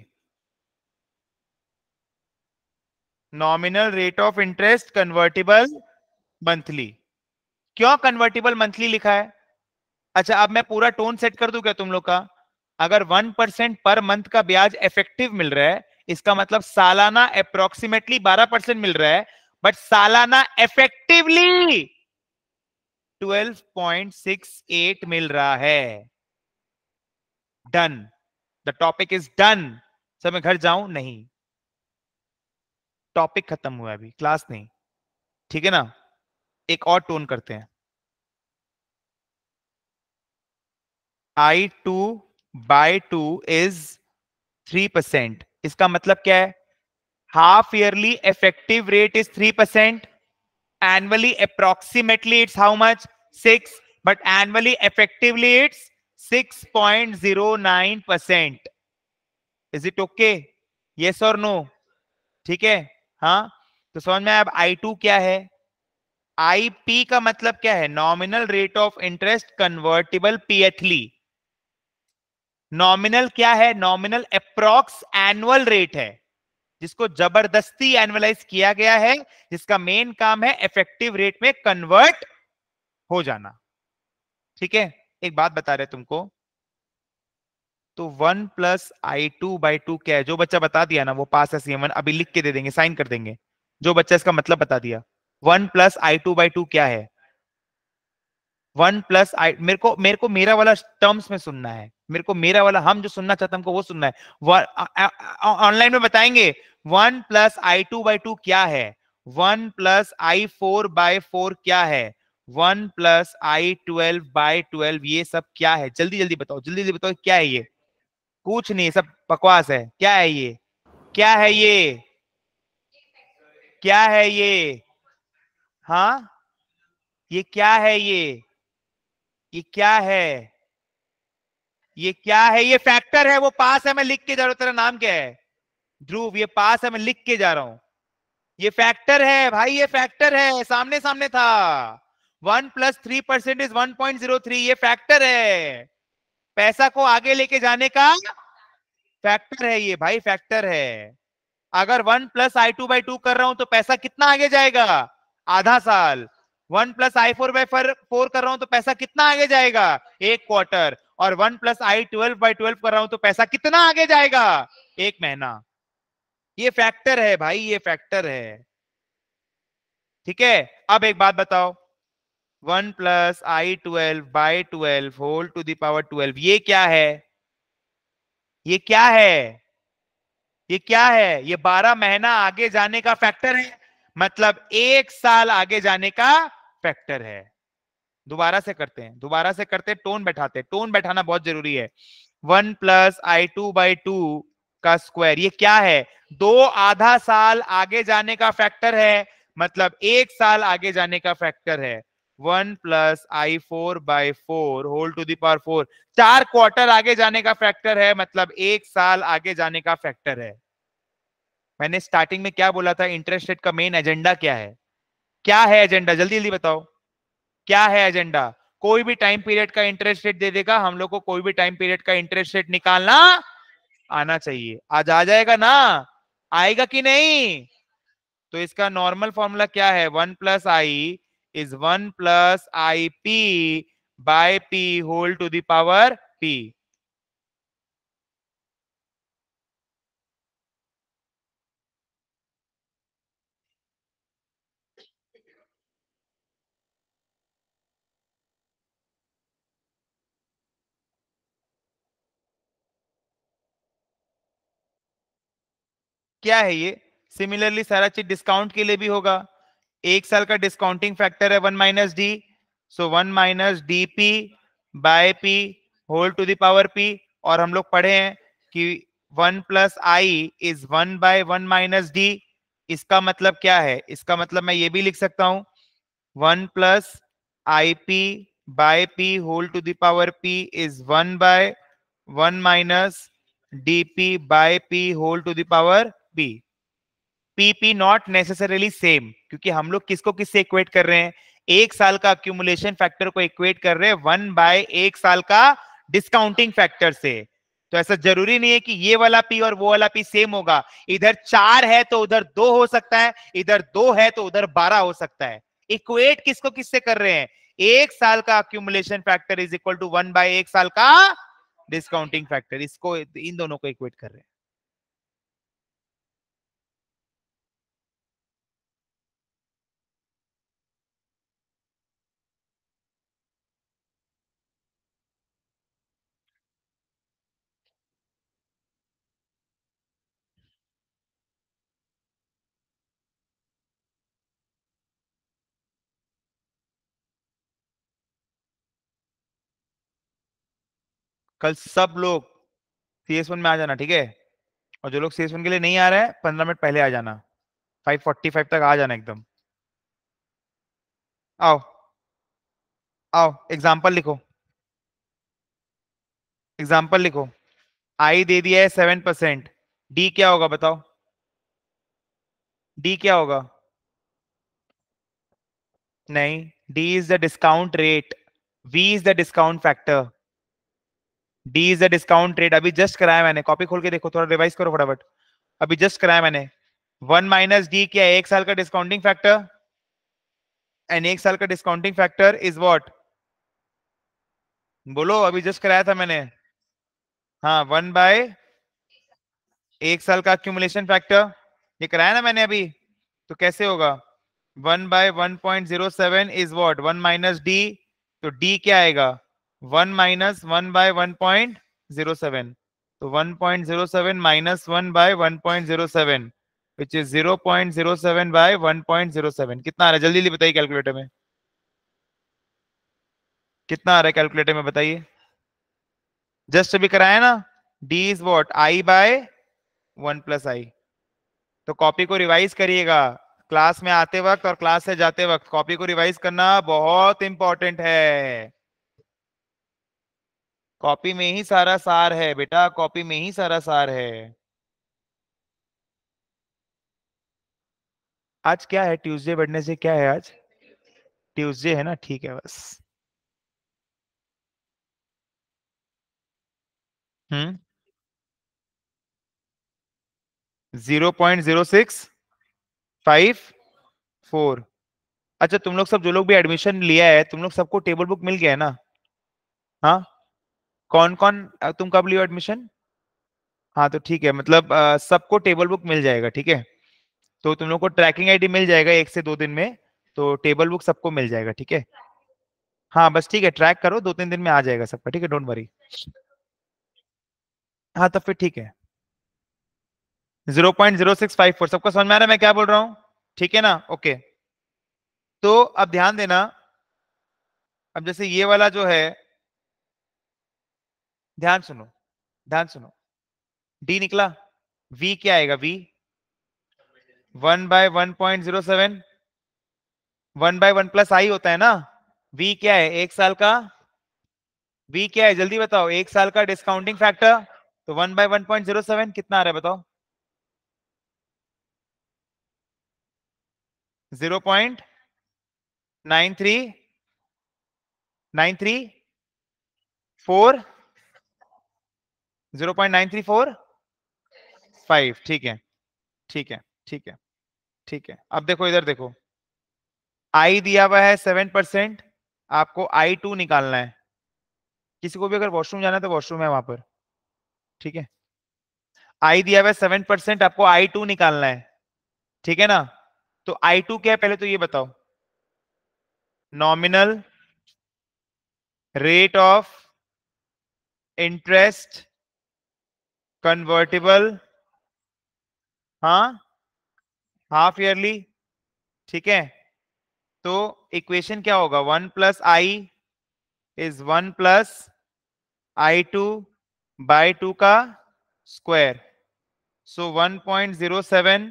nominal rate of interest convertible monthly क्यों कन्वर्टेबल मंथली लिखा है अच्छा अब मैं पूरा टोन सेट कर दू क्या तुम लोग का अगर वन परसेंट पर मंथ का ब्याज इफेक्टिव मिल रहा है इसका मतलब सालाना अप्रोक्सीमेटली बारह परसेंट मिल रहा है बट सालाना इफेक्टिवली 12.68 मिल रहा है done the topic is done sir मैं घर जाऊं नहीं टॉपिक खत्म हुआ अभी क्लास नहीं ठीक है ना एक और टोन करते हैं i two by two is three percent इसका मतलब क्या है half yearly effective rate is three percent annually approximately it's how much six but annually effectively it's 6.09 percent is it okay yes और नो ठीक है हाँ तो समझ में अब आई टू क्या है आई पी का मतलब क्या है nominal rate of interest convertible pthly nominal क्या है नॉमिनल अप्रोक्स एनुअल रेट है जिसको जबरदस्ती एनुअलाइज किया गया है जिसका मेन काम है इफेक्टिव रेट में कन्वर्ट हो जाना ठीक है एक बात बता रहे तुमको तो one plus I two by two क्या है जो बच्चा बता दिया ना वो पास है सीएम अभी लिख के दे देंगे साइन कर देंगे जो बच्चा इसका मतलब बता दिया one plus I two by two क्या है वन प्लस आई मेरे को मेरे को मेरा वाला टर्म्स में सुनना है मेरे को मेरा वाला हम जो सुनना चाहते हमको वो सुनना है ऑनलाइन में बताएंगे one plus I two by two क्या है one plus i four by four क्या है one plus i twelve by twelve ये सब क्या है जल्दी जल्दी बताओ जल्दी जल्दी बताओ क्या है ये कुछ नहीं सब बकवास है क्या है ये क्या है ये क्या है ये हाँ ये क्या है ये ये क्या है ये क्या है ये फैक्टर है वो पास है मैं लिख के जा रहा हूं तेरा नाम क्या है ध्रुव ये पास है मैं लिख के जा रहा हूं ये फैक्टर है भाई ये फैक्टर है सामने सामने था one plus three percent is one point zero three ये फैक्टर है पैसा को आगे लेके जाने का फैक्टर है ये भाई फैक्टर है अगर one plus I two by two कर रहा हूं तो पैसा कितना आगे जाएगा आधा साल one plus i four by four कर रहा हूं तो पैसा कितना आगे जाएगा एक क्वार्टर और one plus i twelve by twelve कर रहा हूं तो पैसा कितना आगे जाएगा एक महीना ये फैक्टर है भाई ये फैक्टर है ठीक है अब एक बात बताओ one plus i twelve by twelve whole to the power twelve ये क्या है ये क्या है ये क्या है ये बारह महीना आगे जाने का फैक्टर है मतलब एक साल आगे जाने का फैक्टर है दोबारा से करते हैं दोबारा से करते हैं टोन बैठाते हैं टोन बैठाना बहुत जरूरी है one plus I two by two का स्क्वायर ये क्या है दो आधा साल आगे जाने का फैक्टर है मतलब एक साल आगे जाने का फैक्टर है one plus i four by four whole to the power four चार क्वार्टर आगे जाने का फैक्टर है मतलब एक साल आगे जाने का फैक्टर है मैंने स्टार्टिंग में क्या बोला था इंटरेस्ट रेट का मेन एजेंडा क्या है क्या है एजेंडा जल्दी जल्दी बताओ क्या है एजेंडा कोई भी टाइम पीरियड का इंटरेस्ट रेट दे देगा हम लोग को कोई भी टाइम पीरियड का इंटरेस्ट रेट निकालना आना चाहिए आज आ जाएगा ना आएगा कि नहीं तो इसका नॉर्मल फॉर्मूला क्या है one plus i is 1 plus ip by p whole to the power p. क्या है ये सिमिलरली सारा चीज डिस्काउंट के लिए भी होगा एक साल का डिस्काउंटिंग फैक्टर है one minus D so one minus d p by p whole to the power p और हम लोग पढ़े हैं कि one plus i is one by one minus d इसका मतलब क्या है इसका मतलब मैं ये भी लिख सकता हूं one plus i p by p whole to the power p is one by one minus d p by p whole to the power p p p not necessarily same क्योंकि हम लोग किसको किससे इक्वेट कर रहे हैं एक साल का अक्यूमुलेशन फैक्टर को इक्वेट कर रहे हैं वन बाय एक साल का डिस्काउंटिंग फैक्टर से तो ऐसा जरूरी नहीं है कि ये वाला पी और वो वाला पी सेम होगा इधर चार है तो उधर दो हो सकता है इधर दो है तो उधर बारह हो सकता है इक्वेट किसको किससे कर रहे हैं एक साल का accumulation factor is equal to one by एक साल का डिस्काउंटिंग फैक्टर इसको इन दोनों को इक्वेट कर रहे हैं कल सब लोग सी एस वन में आ जाना ठीक है और जो लोग सी एस वन के लिए नहीं आ रहे हैं पंद्रह मिनट पहले आ जाना फाइव फोर्टी फाइव तक आ जाना एकदम आओ आओ एग्जाम्पल लिखो एग्जाम्पल लिखो आई दे दिया है सेवन परसेंट डी क्या होगा बताओ डी क्या होगा नहीं d is the discount rate v is the discount factor d is a discount rate अभी जस्ट कराया मैंने कॉपी खोल के देखो थोड़ा रिवाइज करो फटाफट अभी जस्ट कराया मैंने वन माइनस डी क्या एक साल का डिस्काउंटिंग फैक्टर एंड एक साल का डिस्काउंटिंग फैक्टर इज वॉट बोलो अभी जस्ट कराया था मैंने हाँ वन बाय एक साल का अक्यूमुलेशन फैक्टर ये कराया ना मैंने अभी तो कैसे होगा one by one point zero seven is what one minus d तो डी क्या आएगा one minus one by one point zero seven तो one point zero seven minus one by one point zero seven which is zero point zero seven by one point zero seven कितना आ रहा है जल्दी जल्दी बताइए कैलकुलेटर में कितना आ रहा है कैलकुलेटर में बताइए जस्ट अभी कराया ना d is what i by one plus आई तो कॉपी को रिवाइज करिएगा क्लास में आते वक्त और क्लास से जाते वक्त कॉपी को रिवाइज करना बहुत इंपॉर्टेंट है कॉपी में ही सारा सार है बेटा कॉपी में ही सारा सार है आज क्या है ट्यूसडे बढ़ने से क्या है आज ट्यूसडे है ना ठीक है बस हम्म zero point zero six five four अच्छा तुम लोग सब जो लोग भी एडमिशन लिया है तुम लोग सबको टेबल बुक मिल गया है ना हाँ कौन कौन तुम कब लियो एडमिशन हाँ तो ठीक है मतलब सबको टेबल बुक मिल जाएगा ठीक है तो तुम लोग को ट्रैकिंग आईडी मिल जाएगा एक से दो दिन में तो टेबल बुक सबको मिल जाएगा ठीक है हाँ बस ठीक है ट्रैक करो दो तीन दिन में आ जाएगा सबका ठीक है डोंट वरी हाँ तो फिर ठीक है zero point zero six five four सबको समझ में आ रहा है मैं क्या बोल रहा हूँ ठीक है ना ओके तो अब ध्यान देना अब जैसे ये वाला जो है ध्यान सुनो ध्यान सुनो डी निकला वी क्या आएगा v one by one point zero seven one by one plus i होता है ना वी क्या है एक साल का वी क्या है जल्दी बताओ एक साल का डिस्काउंटिंग फैक्टर तो one by one point zero seven कितना आ रहा है बताओ zero point nine three nine three four zero point nine three four five ठीक है ठीक है ठीक है ठीक है अब देखो इधर देखो आई दिया हुआ है सेवन परसेंट आपको आई टू निकालना है किसी को भी अगर वॉशरूम जाना है तो वॉशरूम है वहां पर ठीक है आई दिया हुआ है सेवन परसेंट आपको आई टू निकालना है ठीक है ना तो आई टू क्या है पहले तो ये बताओ nominal rate of interest convertible हा हाफ ईयरली ठीक है तो इक्वेशन क्या होगा one plus i is one plus I two by two का square so one point zero seven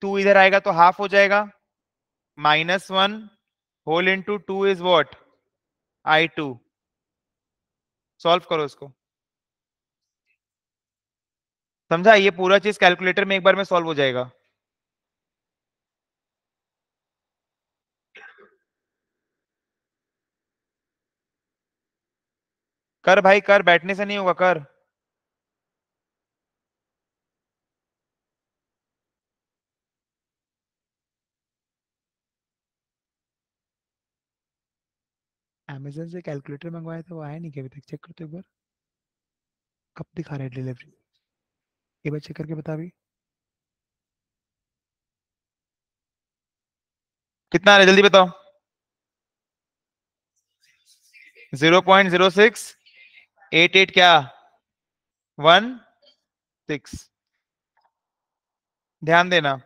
two इधर आएगा तो हाफ हो जाएगा minus one whole into two is what i two solve करो इसको समझा ये पूरा चीज कैलकुलेटर में एक बार में सॉल्व हो जाएगा कर भाई कर बैठने से नहीं होगा कर अमेजोन से कैलकुलेटर मंगवाया था वो आया नहीं क्या अभी तक चेक करते एक बार कब दिखा रहा है डिलीवरी एक बार चेक करके बता भी कितना आ रहा है जल्दी बताओ zero point zero six eight eight क्या वन सिक्स ध्यान देना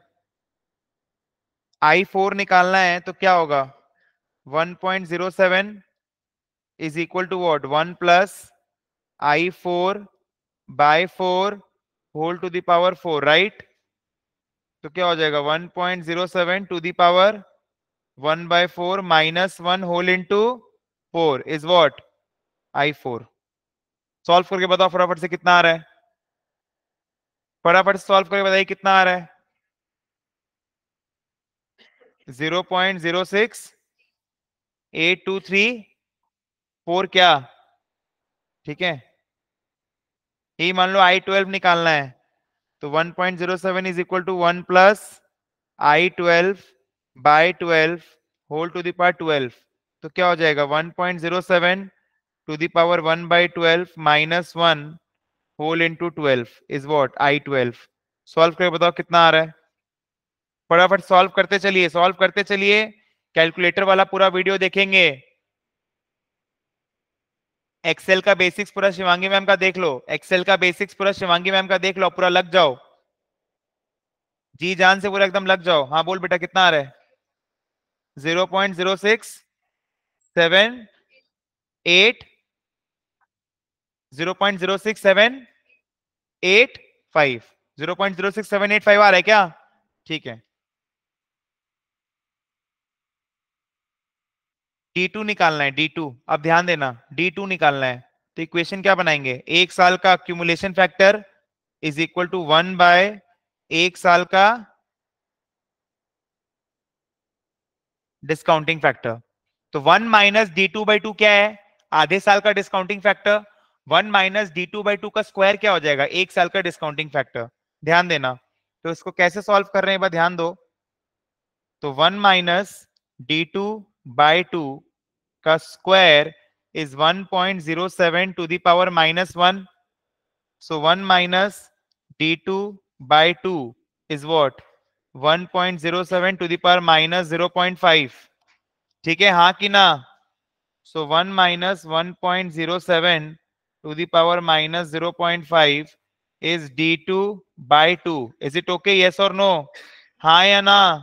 आई फोर निकालना है तो क्या होगा 1.07 point zero seven is equal to what one plus i four by four whole to the power four right तो क्या हो जाएगा 1.07 to the power one by four minus one whole into four is what i four solve करके बताओ फटाफट से कितना आ रहा है फटाफट से सॉल्व करके बताइए कितना आ रहा है 0.06 थ्री फोर क्या ठीक है ही मान लो आई ट्वेल्व निकालना है तो 1.07 point zero seven is equal to one plus i twelve by twelve whole to the power twelve तो क्या हो जाएगा 1.07 point zero seven to the power one by twelve minus one whole into twelve is what i twelve solve करके बताओ कितना आ रहा है फटाफट सॉल्व करते चलिए सॉल्व करते चलिए कैलकुलेटर वाला पूरा वीडियो देखेंगे एक्सेल का बेसिक्स पूरा शिवांगी मैम का देख लो एक्सेल का बेसिक्स पूरा शिवांगी मैम का देख लो पूरा लग जाओ जी जान से पूरा एकदम लग जाओ हाँ बोल बेटा कितना आ रहा है zero point zero six seven eight zero point zero six seven eight five zero point zero six seven eight five आ रहा है क्या ठीक है डी टू निकालना है डी टू अब ध्यान देना डी टू निकालना है तो इक्वेशन क्या बनाएंगे एक साल का accumulation factor is equal to one by एक साल का डिस्काउंटिंग फैक्टर तो one minus D two by two क्या है आधे साल का discounting factor one minus D two by two का स्क्वायर क्या हो जाएगा एक साल का डिस्काउंटिंग फैक्टर ध्यान देना तो इसको कैसे सॉल्व कर रहे हैं ध्यान दो तो one minus D two by 2 cos square is 1.07 to the power minus 1. So 1 minus d2 by 2 is what? 1.07 to the power minus 0.5. Thik hai haan ki na? So 1 minus 1.07 to the power minus 0.5 is d2 by 2. Is it okay? Yes or no? Haan ya na?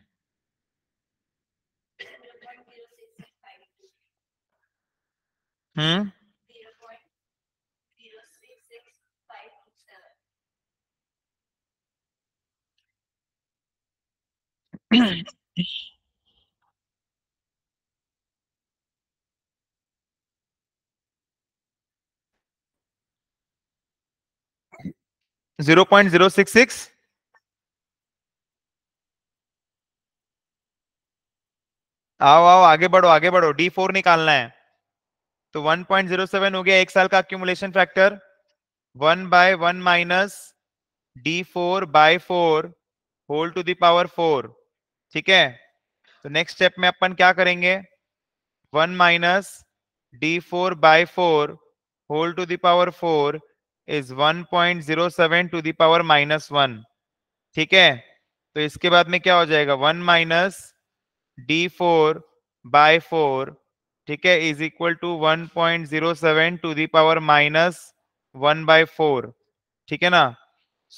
Hmm? Zero point zero six six आओ आओ आगे बढ़ो आगे बढ़ो D four निकालना है तो 1.07 हो गया एक साल का accumulation factor one by one minus d four by four whole to the power four ठीक है तो नेक्स्ट स्टेप में अपन क्या करेंगे 1 minus d four by four whole to the power four is 1.07 to the power minus one ठीक है तो इसके बाद में क्या हो जाएगा one minus d four by four ठीक है is equal to one point zero seven to the power minus one by four ठीक है ना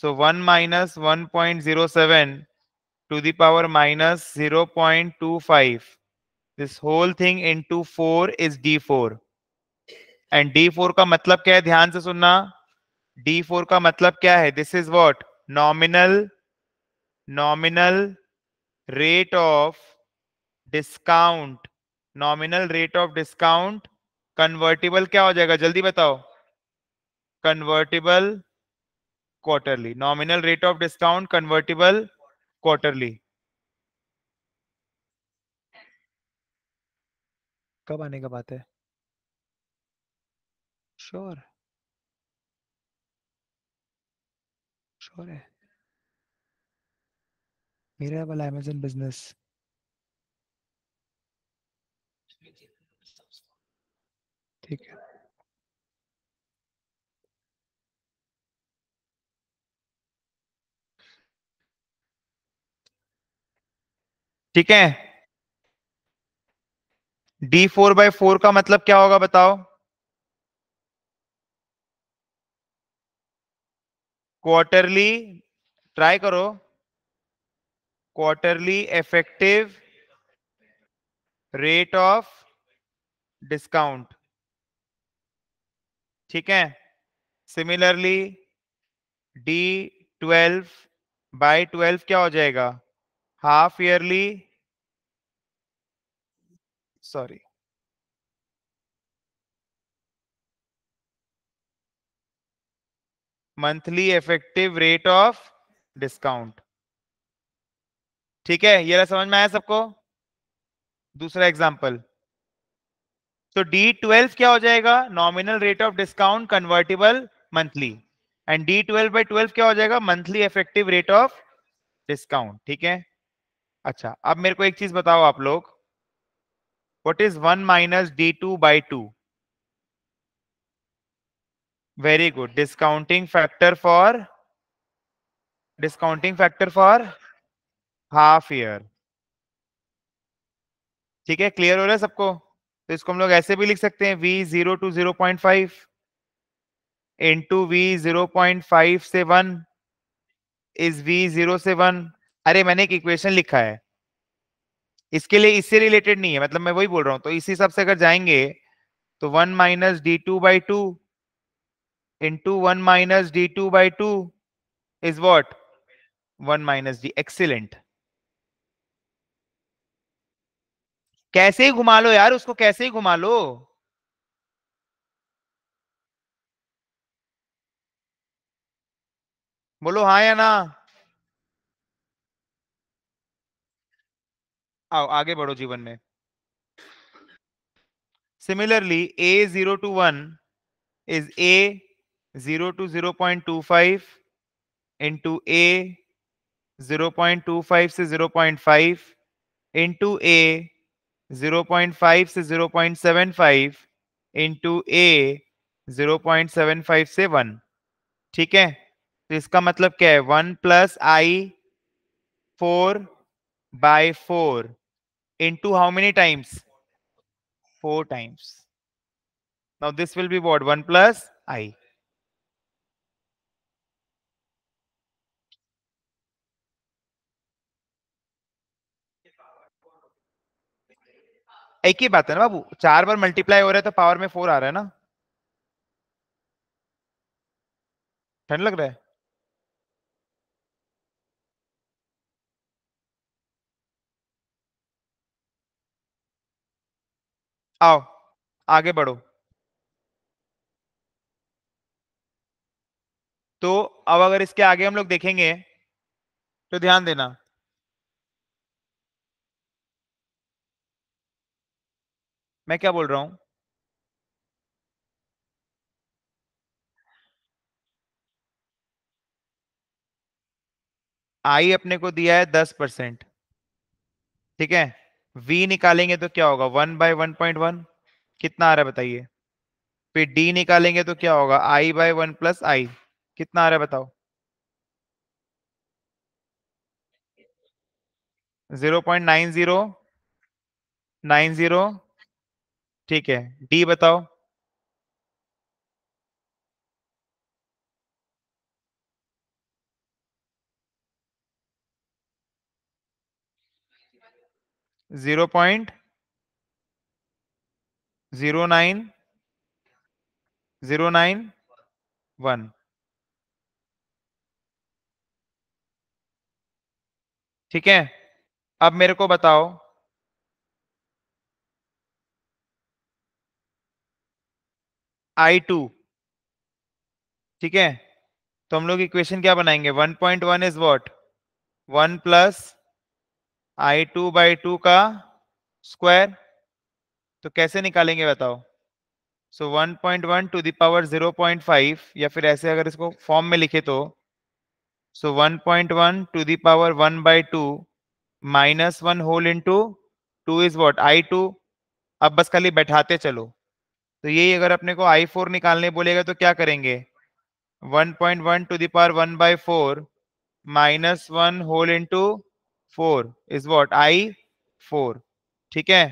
so one minus one point zero seven to the power minus zero point two five this whole thing in into four is d four and d four का मतलब क्या है ध्यान से सुनना डी फोर का मतलब क्या है this is what nominal nominal rate of discount nominal rate of discount convertible क्या हो जाएगा जल्दी बताओ convertible quarterly nominal rate of discount convertible quarterly कब आने का बात है श्योर श्योर है मेरा वाला अमेजन बिजनेस ठीक है ठीक है डी फोर बाई फोर का मतलब क्या होगा बताओ क्वार्टरली ट्राई करो quarterly effective rate of discount ठीक है similarly d twelve by twelve क्या हो जाएगा half yearly sorry monthly effective rate of discount ठीक है ये समझ में आया सबको दूसरा एग्जांपल तो डी ट्वेल्व क्या हो जाएगा nominal rate of discount convertible monthly and d twelve by twelve क्या हो जाएगा monthly effective rate of discount ठीक है अच्छा अब मेरे को एक चीज बताओ आप लोग what is one minus D two by two very good discounting factor for discounting factor for half year ठीक है क्लियर हो रहा है सबको तो इसको हम लोग ऐसे भी लिख सकते हैं v zero to zero point five into v zero point five से वन इज वी जीरो से वन अरे मैंने एक इक्वेशन लिखा है इसके लिए इससे रिलेटेड नहीं है मतलब मैं वही बोल रहा हूं तो इसी हिसाब से अगर जाएंगे तो one minus D two by two into one minus D two by two is what one minus d excellent कैसे ही घुमा लो यार उसको कैसे ही घुमा लो बोलो हाँ या ना आओ आगे बढ़ो जीवन में similarly a zero to one is a zero to zero point two five into a zero point two five से zero point five into a 0.5 से 0.75 इंटू ए 0.75 से 1 ठीक है तो इसका मतलब क्या है 1 plus i four by four into how many times four times now this will be what 1 plus i एक ही बात है ना बाबू चार बार मल्टीप्लाई हो रहा है तो पावर में फोर आ रहा है ना ठंड लग रहा है आओ आगे बढ़ो तो अब अगर इसके आगे हम लोग देखेंगे तो ध्यान देना मैं क्या बोल रहा हूं आई अपने को दिया है दस परसेंट ठीक है वी निकालेंगे तो क्या होगा one by one point one कितना आ रहा है बताइए फिर डी निकालेंगे तो क्या होगा i by one plus i कितना आ रहा है बताओ zero point nine zero nine zero ठीक है डी बताओ zero point zero nine zero nine one ठीक है अब मेरे को बताओ आई टू ठीक है तो हम लोग इक्वेशन क्या बनाएंगे 1.1 point one is what one plus I two by two का स्क्वायर तो कैसे निकालेंगे बताओ so one point one to the power zero point five या फिर ऐसे अगर इसको फॉर्म में लिखे तो so one point one to the power one by two minus one whole into two is what i two अब बस खाली बैठाते चलो तो यही अगर अपने को आई फोर निकालने बोलेगा तो क्या करेंगे one point one to the power one by four minus one whole into four is what i four ठीक है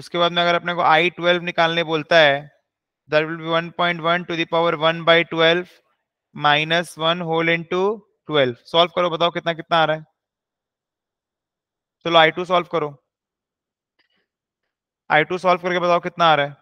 उसके बाद में अगर अपने को आई ट्वेल्व निकालने बोलता है there will be one point one to the power one by twelve minus one whole into twelve solve करो बताओ कितना कितना आ रहा है चलो आई टू सॉल्व करो आई टू सॉल्व करके बताओ कितना आ रहा है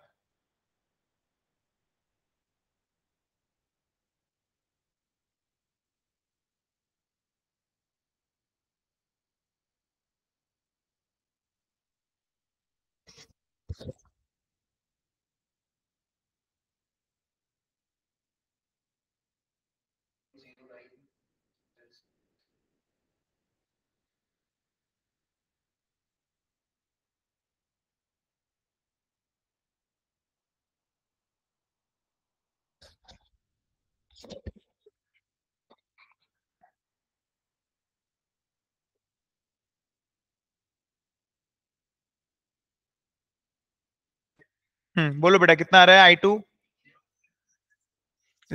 हम्म बोलो बेटा कितना आ रहा है आई टू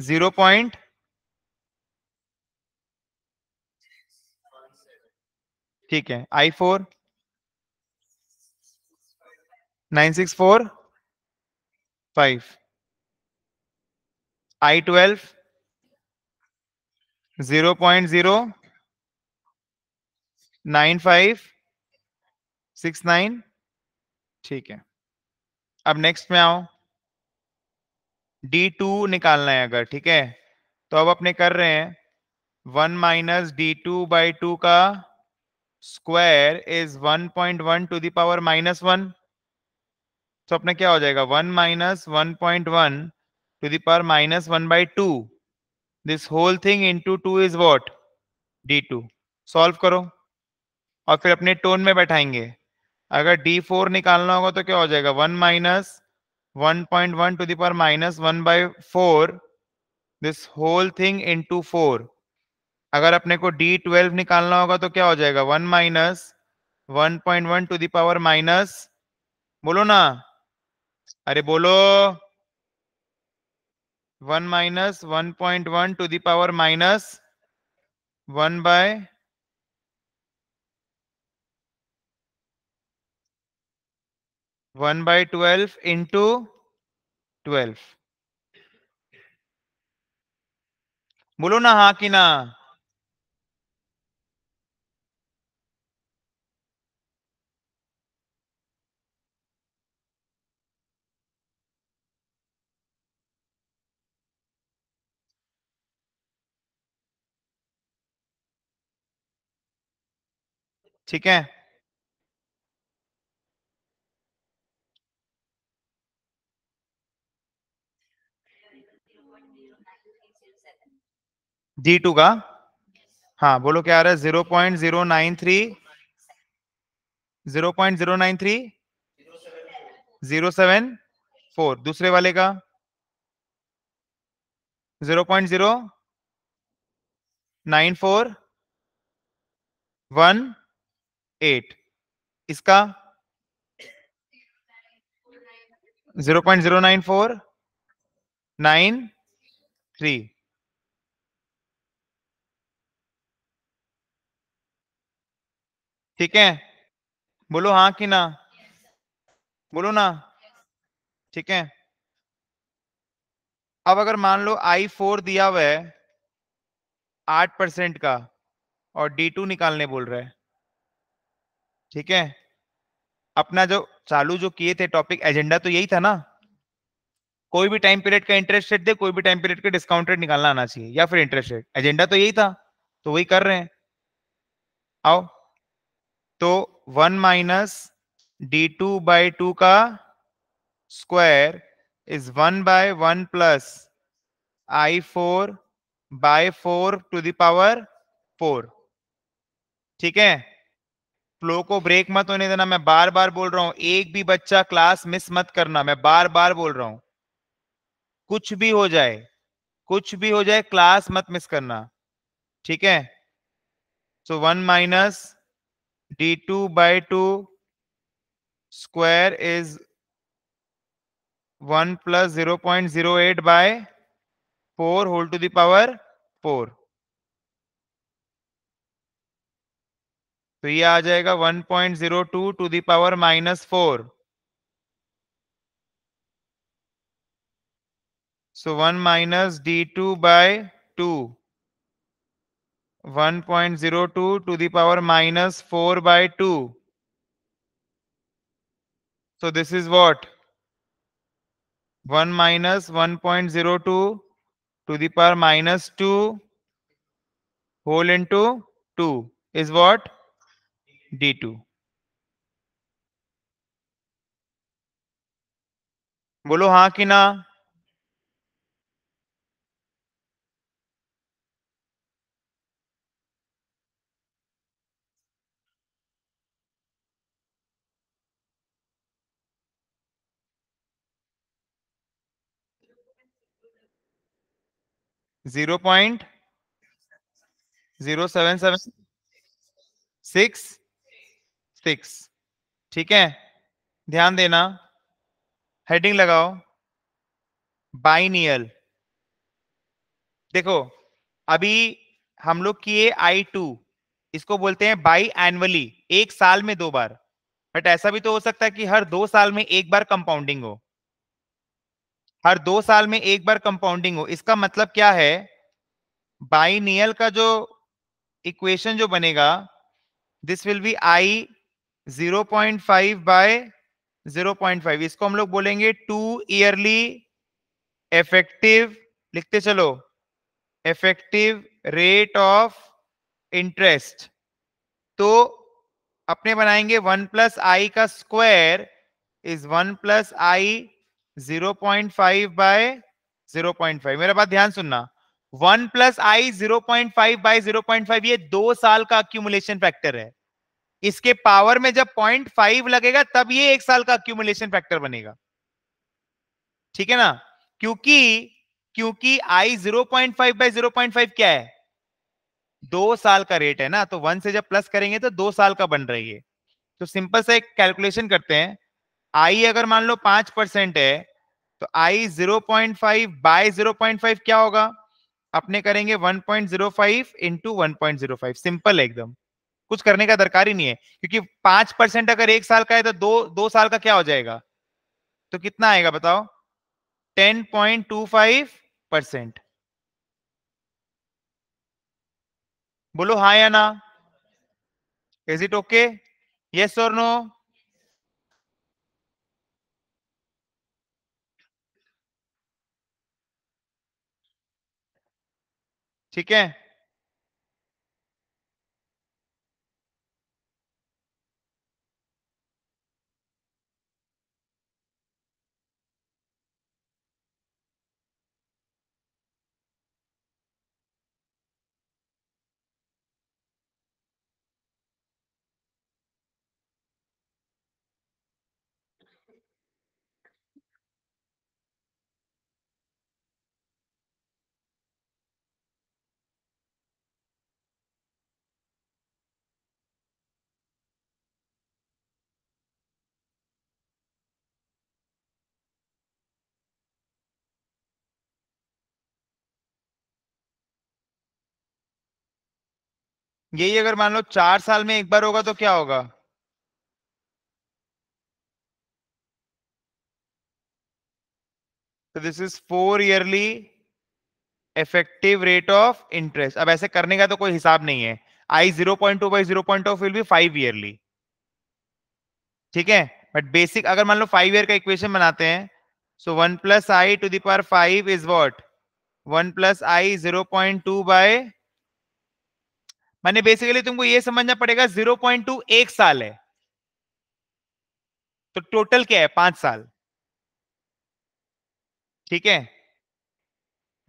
जीरो पॉइंट ठीक है i four nine six four five i twelve zero point zero nine five six nine ठीक है अब नेक्स्ट में आओ डी टू निकालना है अगर ठीक है तो अब अपने कर रहे हैं one minus D two by two का square is one point one to the power minus one तो अपना क्या हो जाएगा one minus one point one to the power minus one by two this whole thing into two is what d two solve करो और फिर अपने टोन में बैठाएंगे अगर डी फोर निकालना होगा तो क्या हो जाएगा one minus one point one to the power minus one by four this whole thing into four अगर अपने को डी ट्वेल्व निकालना होगा तो क्या हो जाएगा one minus one point one to the power minus बोलो ना अरे बोलो one minus one point one to the power minus one by one by twelve into twelve बोलो ना हा कि ना ठीक है डी टू का हाँ बोलो क्या आ रहा है zero point zero nine three zero point zero nine three zero seven four दूसरे वाले का zero point zero nine four one eight इसका zero point zero nine four nine three ठीक है बोलो हाँ कि ना बोलो ना ठीक है अब अगर मान लो आई फोर दिया हुआ है आठ परसेंट का और डी टू निकालने बोल रहा है ठीक है अपना जो चालू जो किए थे टॉपिक एजेंडा तो यही था ना कोई भी टाइम पीरियड का इंटरेस्ट रेट दे कोई भी टाइम पीरियड का डिस्काउंट रेट निकालना आना चाहिए या फिर इंटरेस्ट रेट एजेंडा तो यही था तो वही कर रहे हैं आओ तो one minus D two by two का square is one by one plus i four by four to the power four ठीक है फ्लो को ब्रेक मत होने देना मैं बार बार बोल रहा हूं एक भी बच्चा क्लास मिस मत करना मैं बार बार बोल रहा हूं कुछ भी हो जाए कुछ भी हो जाए क्लास मत मिस करना ठीक है so one minus D two by two square is one plus zero point zero eight by four whole to the power four तो ये आ जाएगा 1.02 to the power minus 4. So, 1 minus d2 by 2. 1.02 to the power minus 4 by 2. So this is what? 1 minus 1.02 to the power minus 2 whole into 2 is what? D2 बोलो हाँ कि ना zero point zero seven seven six six ठीक है ध्यान देना heading लगाओ biennial देखो अभी हम लोग किए आई टू इसको बोलते हैं बाई एनुअली एक साल में दो बार बट ऐसा भी तो हो सकता है कि हर दो साल में एक बार कंपाउंडिंग हो हर दो साल में एक बार कंपाउंडिंग हो इसका मतलब क्या है बाइनियल का जो इक्वेशन जो बनेगा this will be i zero point five by zero point five इसको हम लोग बोलेंगे टू ईयरली इफेक्टिव लिखते चलो इफेक्टिव रेट ऑफ इंटरेस्ट तो अपने बनाएंगे वन प्लस आई का square is one plus i zero point five by zero point five मेरा बात ध्यान सुनना one plus i zero point five by zero point five ये दो साल का अक्यूमुलेशन फैक्टर है इसके पावर में जब पॉइंट फाइव लगेगा तब ये एक साल का अक्यूमुलेशन फैक्टर बनेगा ठीक है ना क्योंकि क्योंकि i zero point five by zero point five क्या है दो साल का रेट है ना तो वन से जब प्लस करेंगे तो दो साल का बन रही है तो सिंपल से एक कैलकुलेशन करते हैं आई अगर मान लो पांच परसेंट है तो i zero point five by zero point five क्या होगा अपने करेंगे one point zero five into one point zero five simple है एकदम कुछ करने का दरकार ही नहीं है क्योंकि पांच परसेंट अगर एक साल का है तो दो दो साल का क्या हो जाएगा तो कितना आएगा बताओ ten point two five percent बोलो हा या ना इज इट ओके यस और नो ठीक है यही अगर मान लो चार साल में एक बार होगा तो क्या होगा तो this is for yearly effective rate of interest अब ऐसे करने का तो कोई हिसाब नहीं है i zero point two by zero point will be five yearly ठीक है बट बेसिक अगर मान लो फाइव ईयर का इक्वेशन बनाते हैं so one plus I to the power five is what one plus i zero point two by मैंने basically तुमको ये समझना पड़ेगा 0.2 एक साल है तो टोटल क्या है पांच साल ठीक है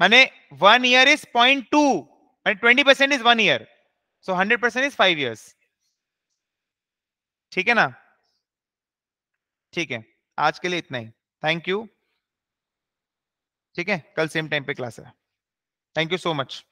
मैंने one year is point two मैंने twenty percent is one year so hundred percent is five years ठीक है ना ठीक है आज के लिए इतना ही थैंक यू ठीक है कल सेम टाइम पे क्लास है थैंक यू सो मच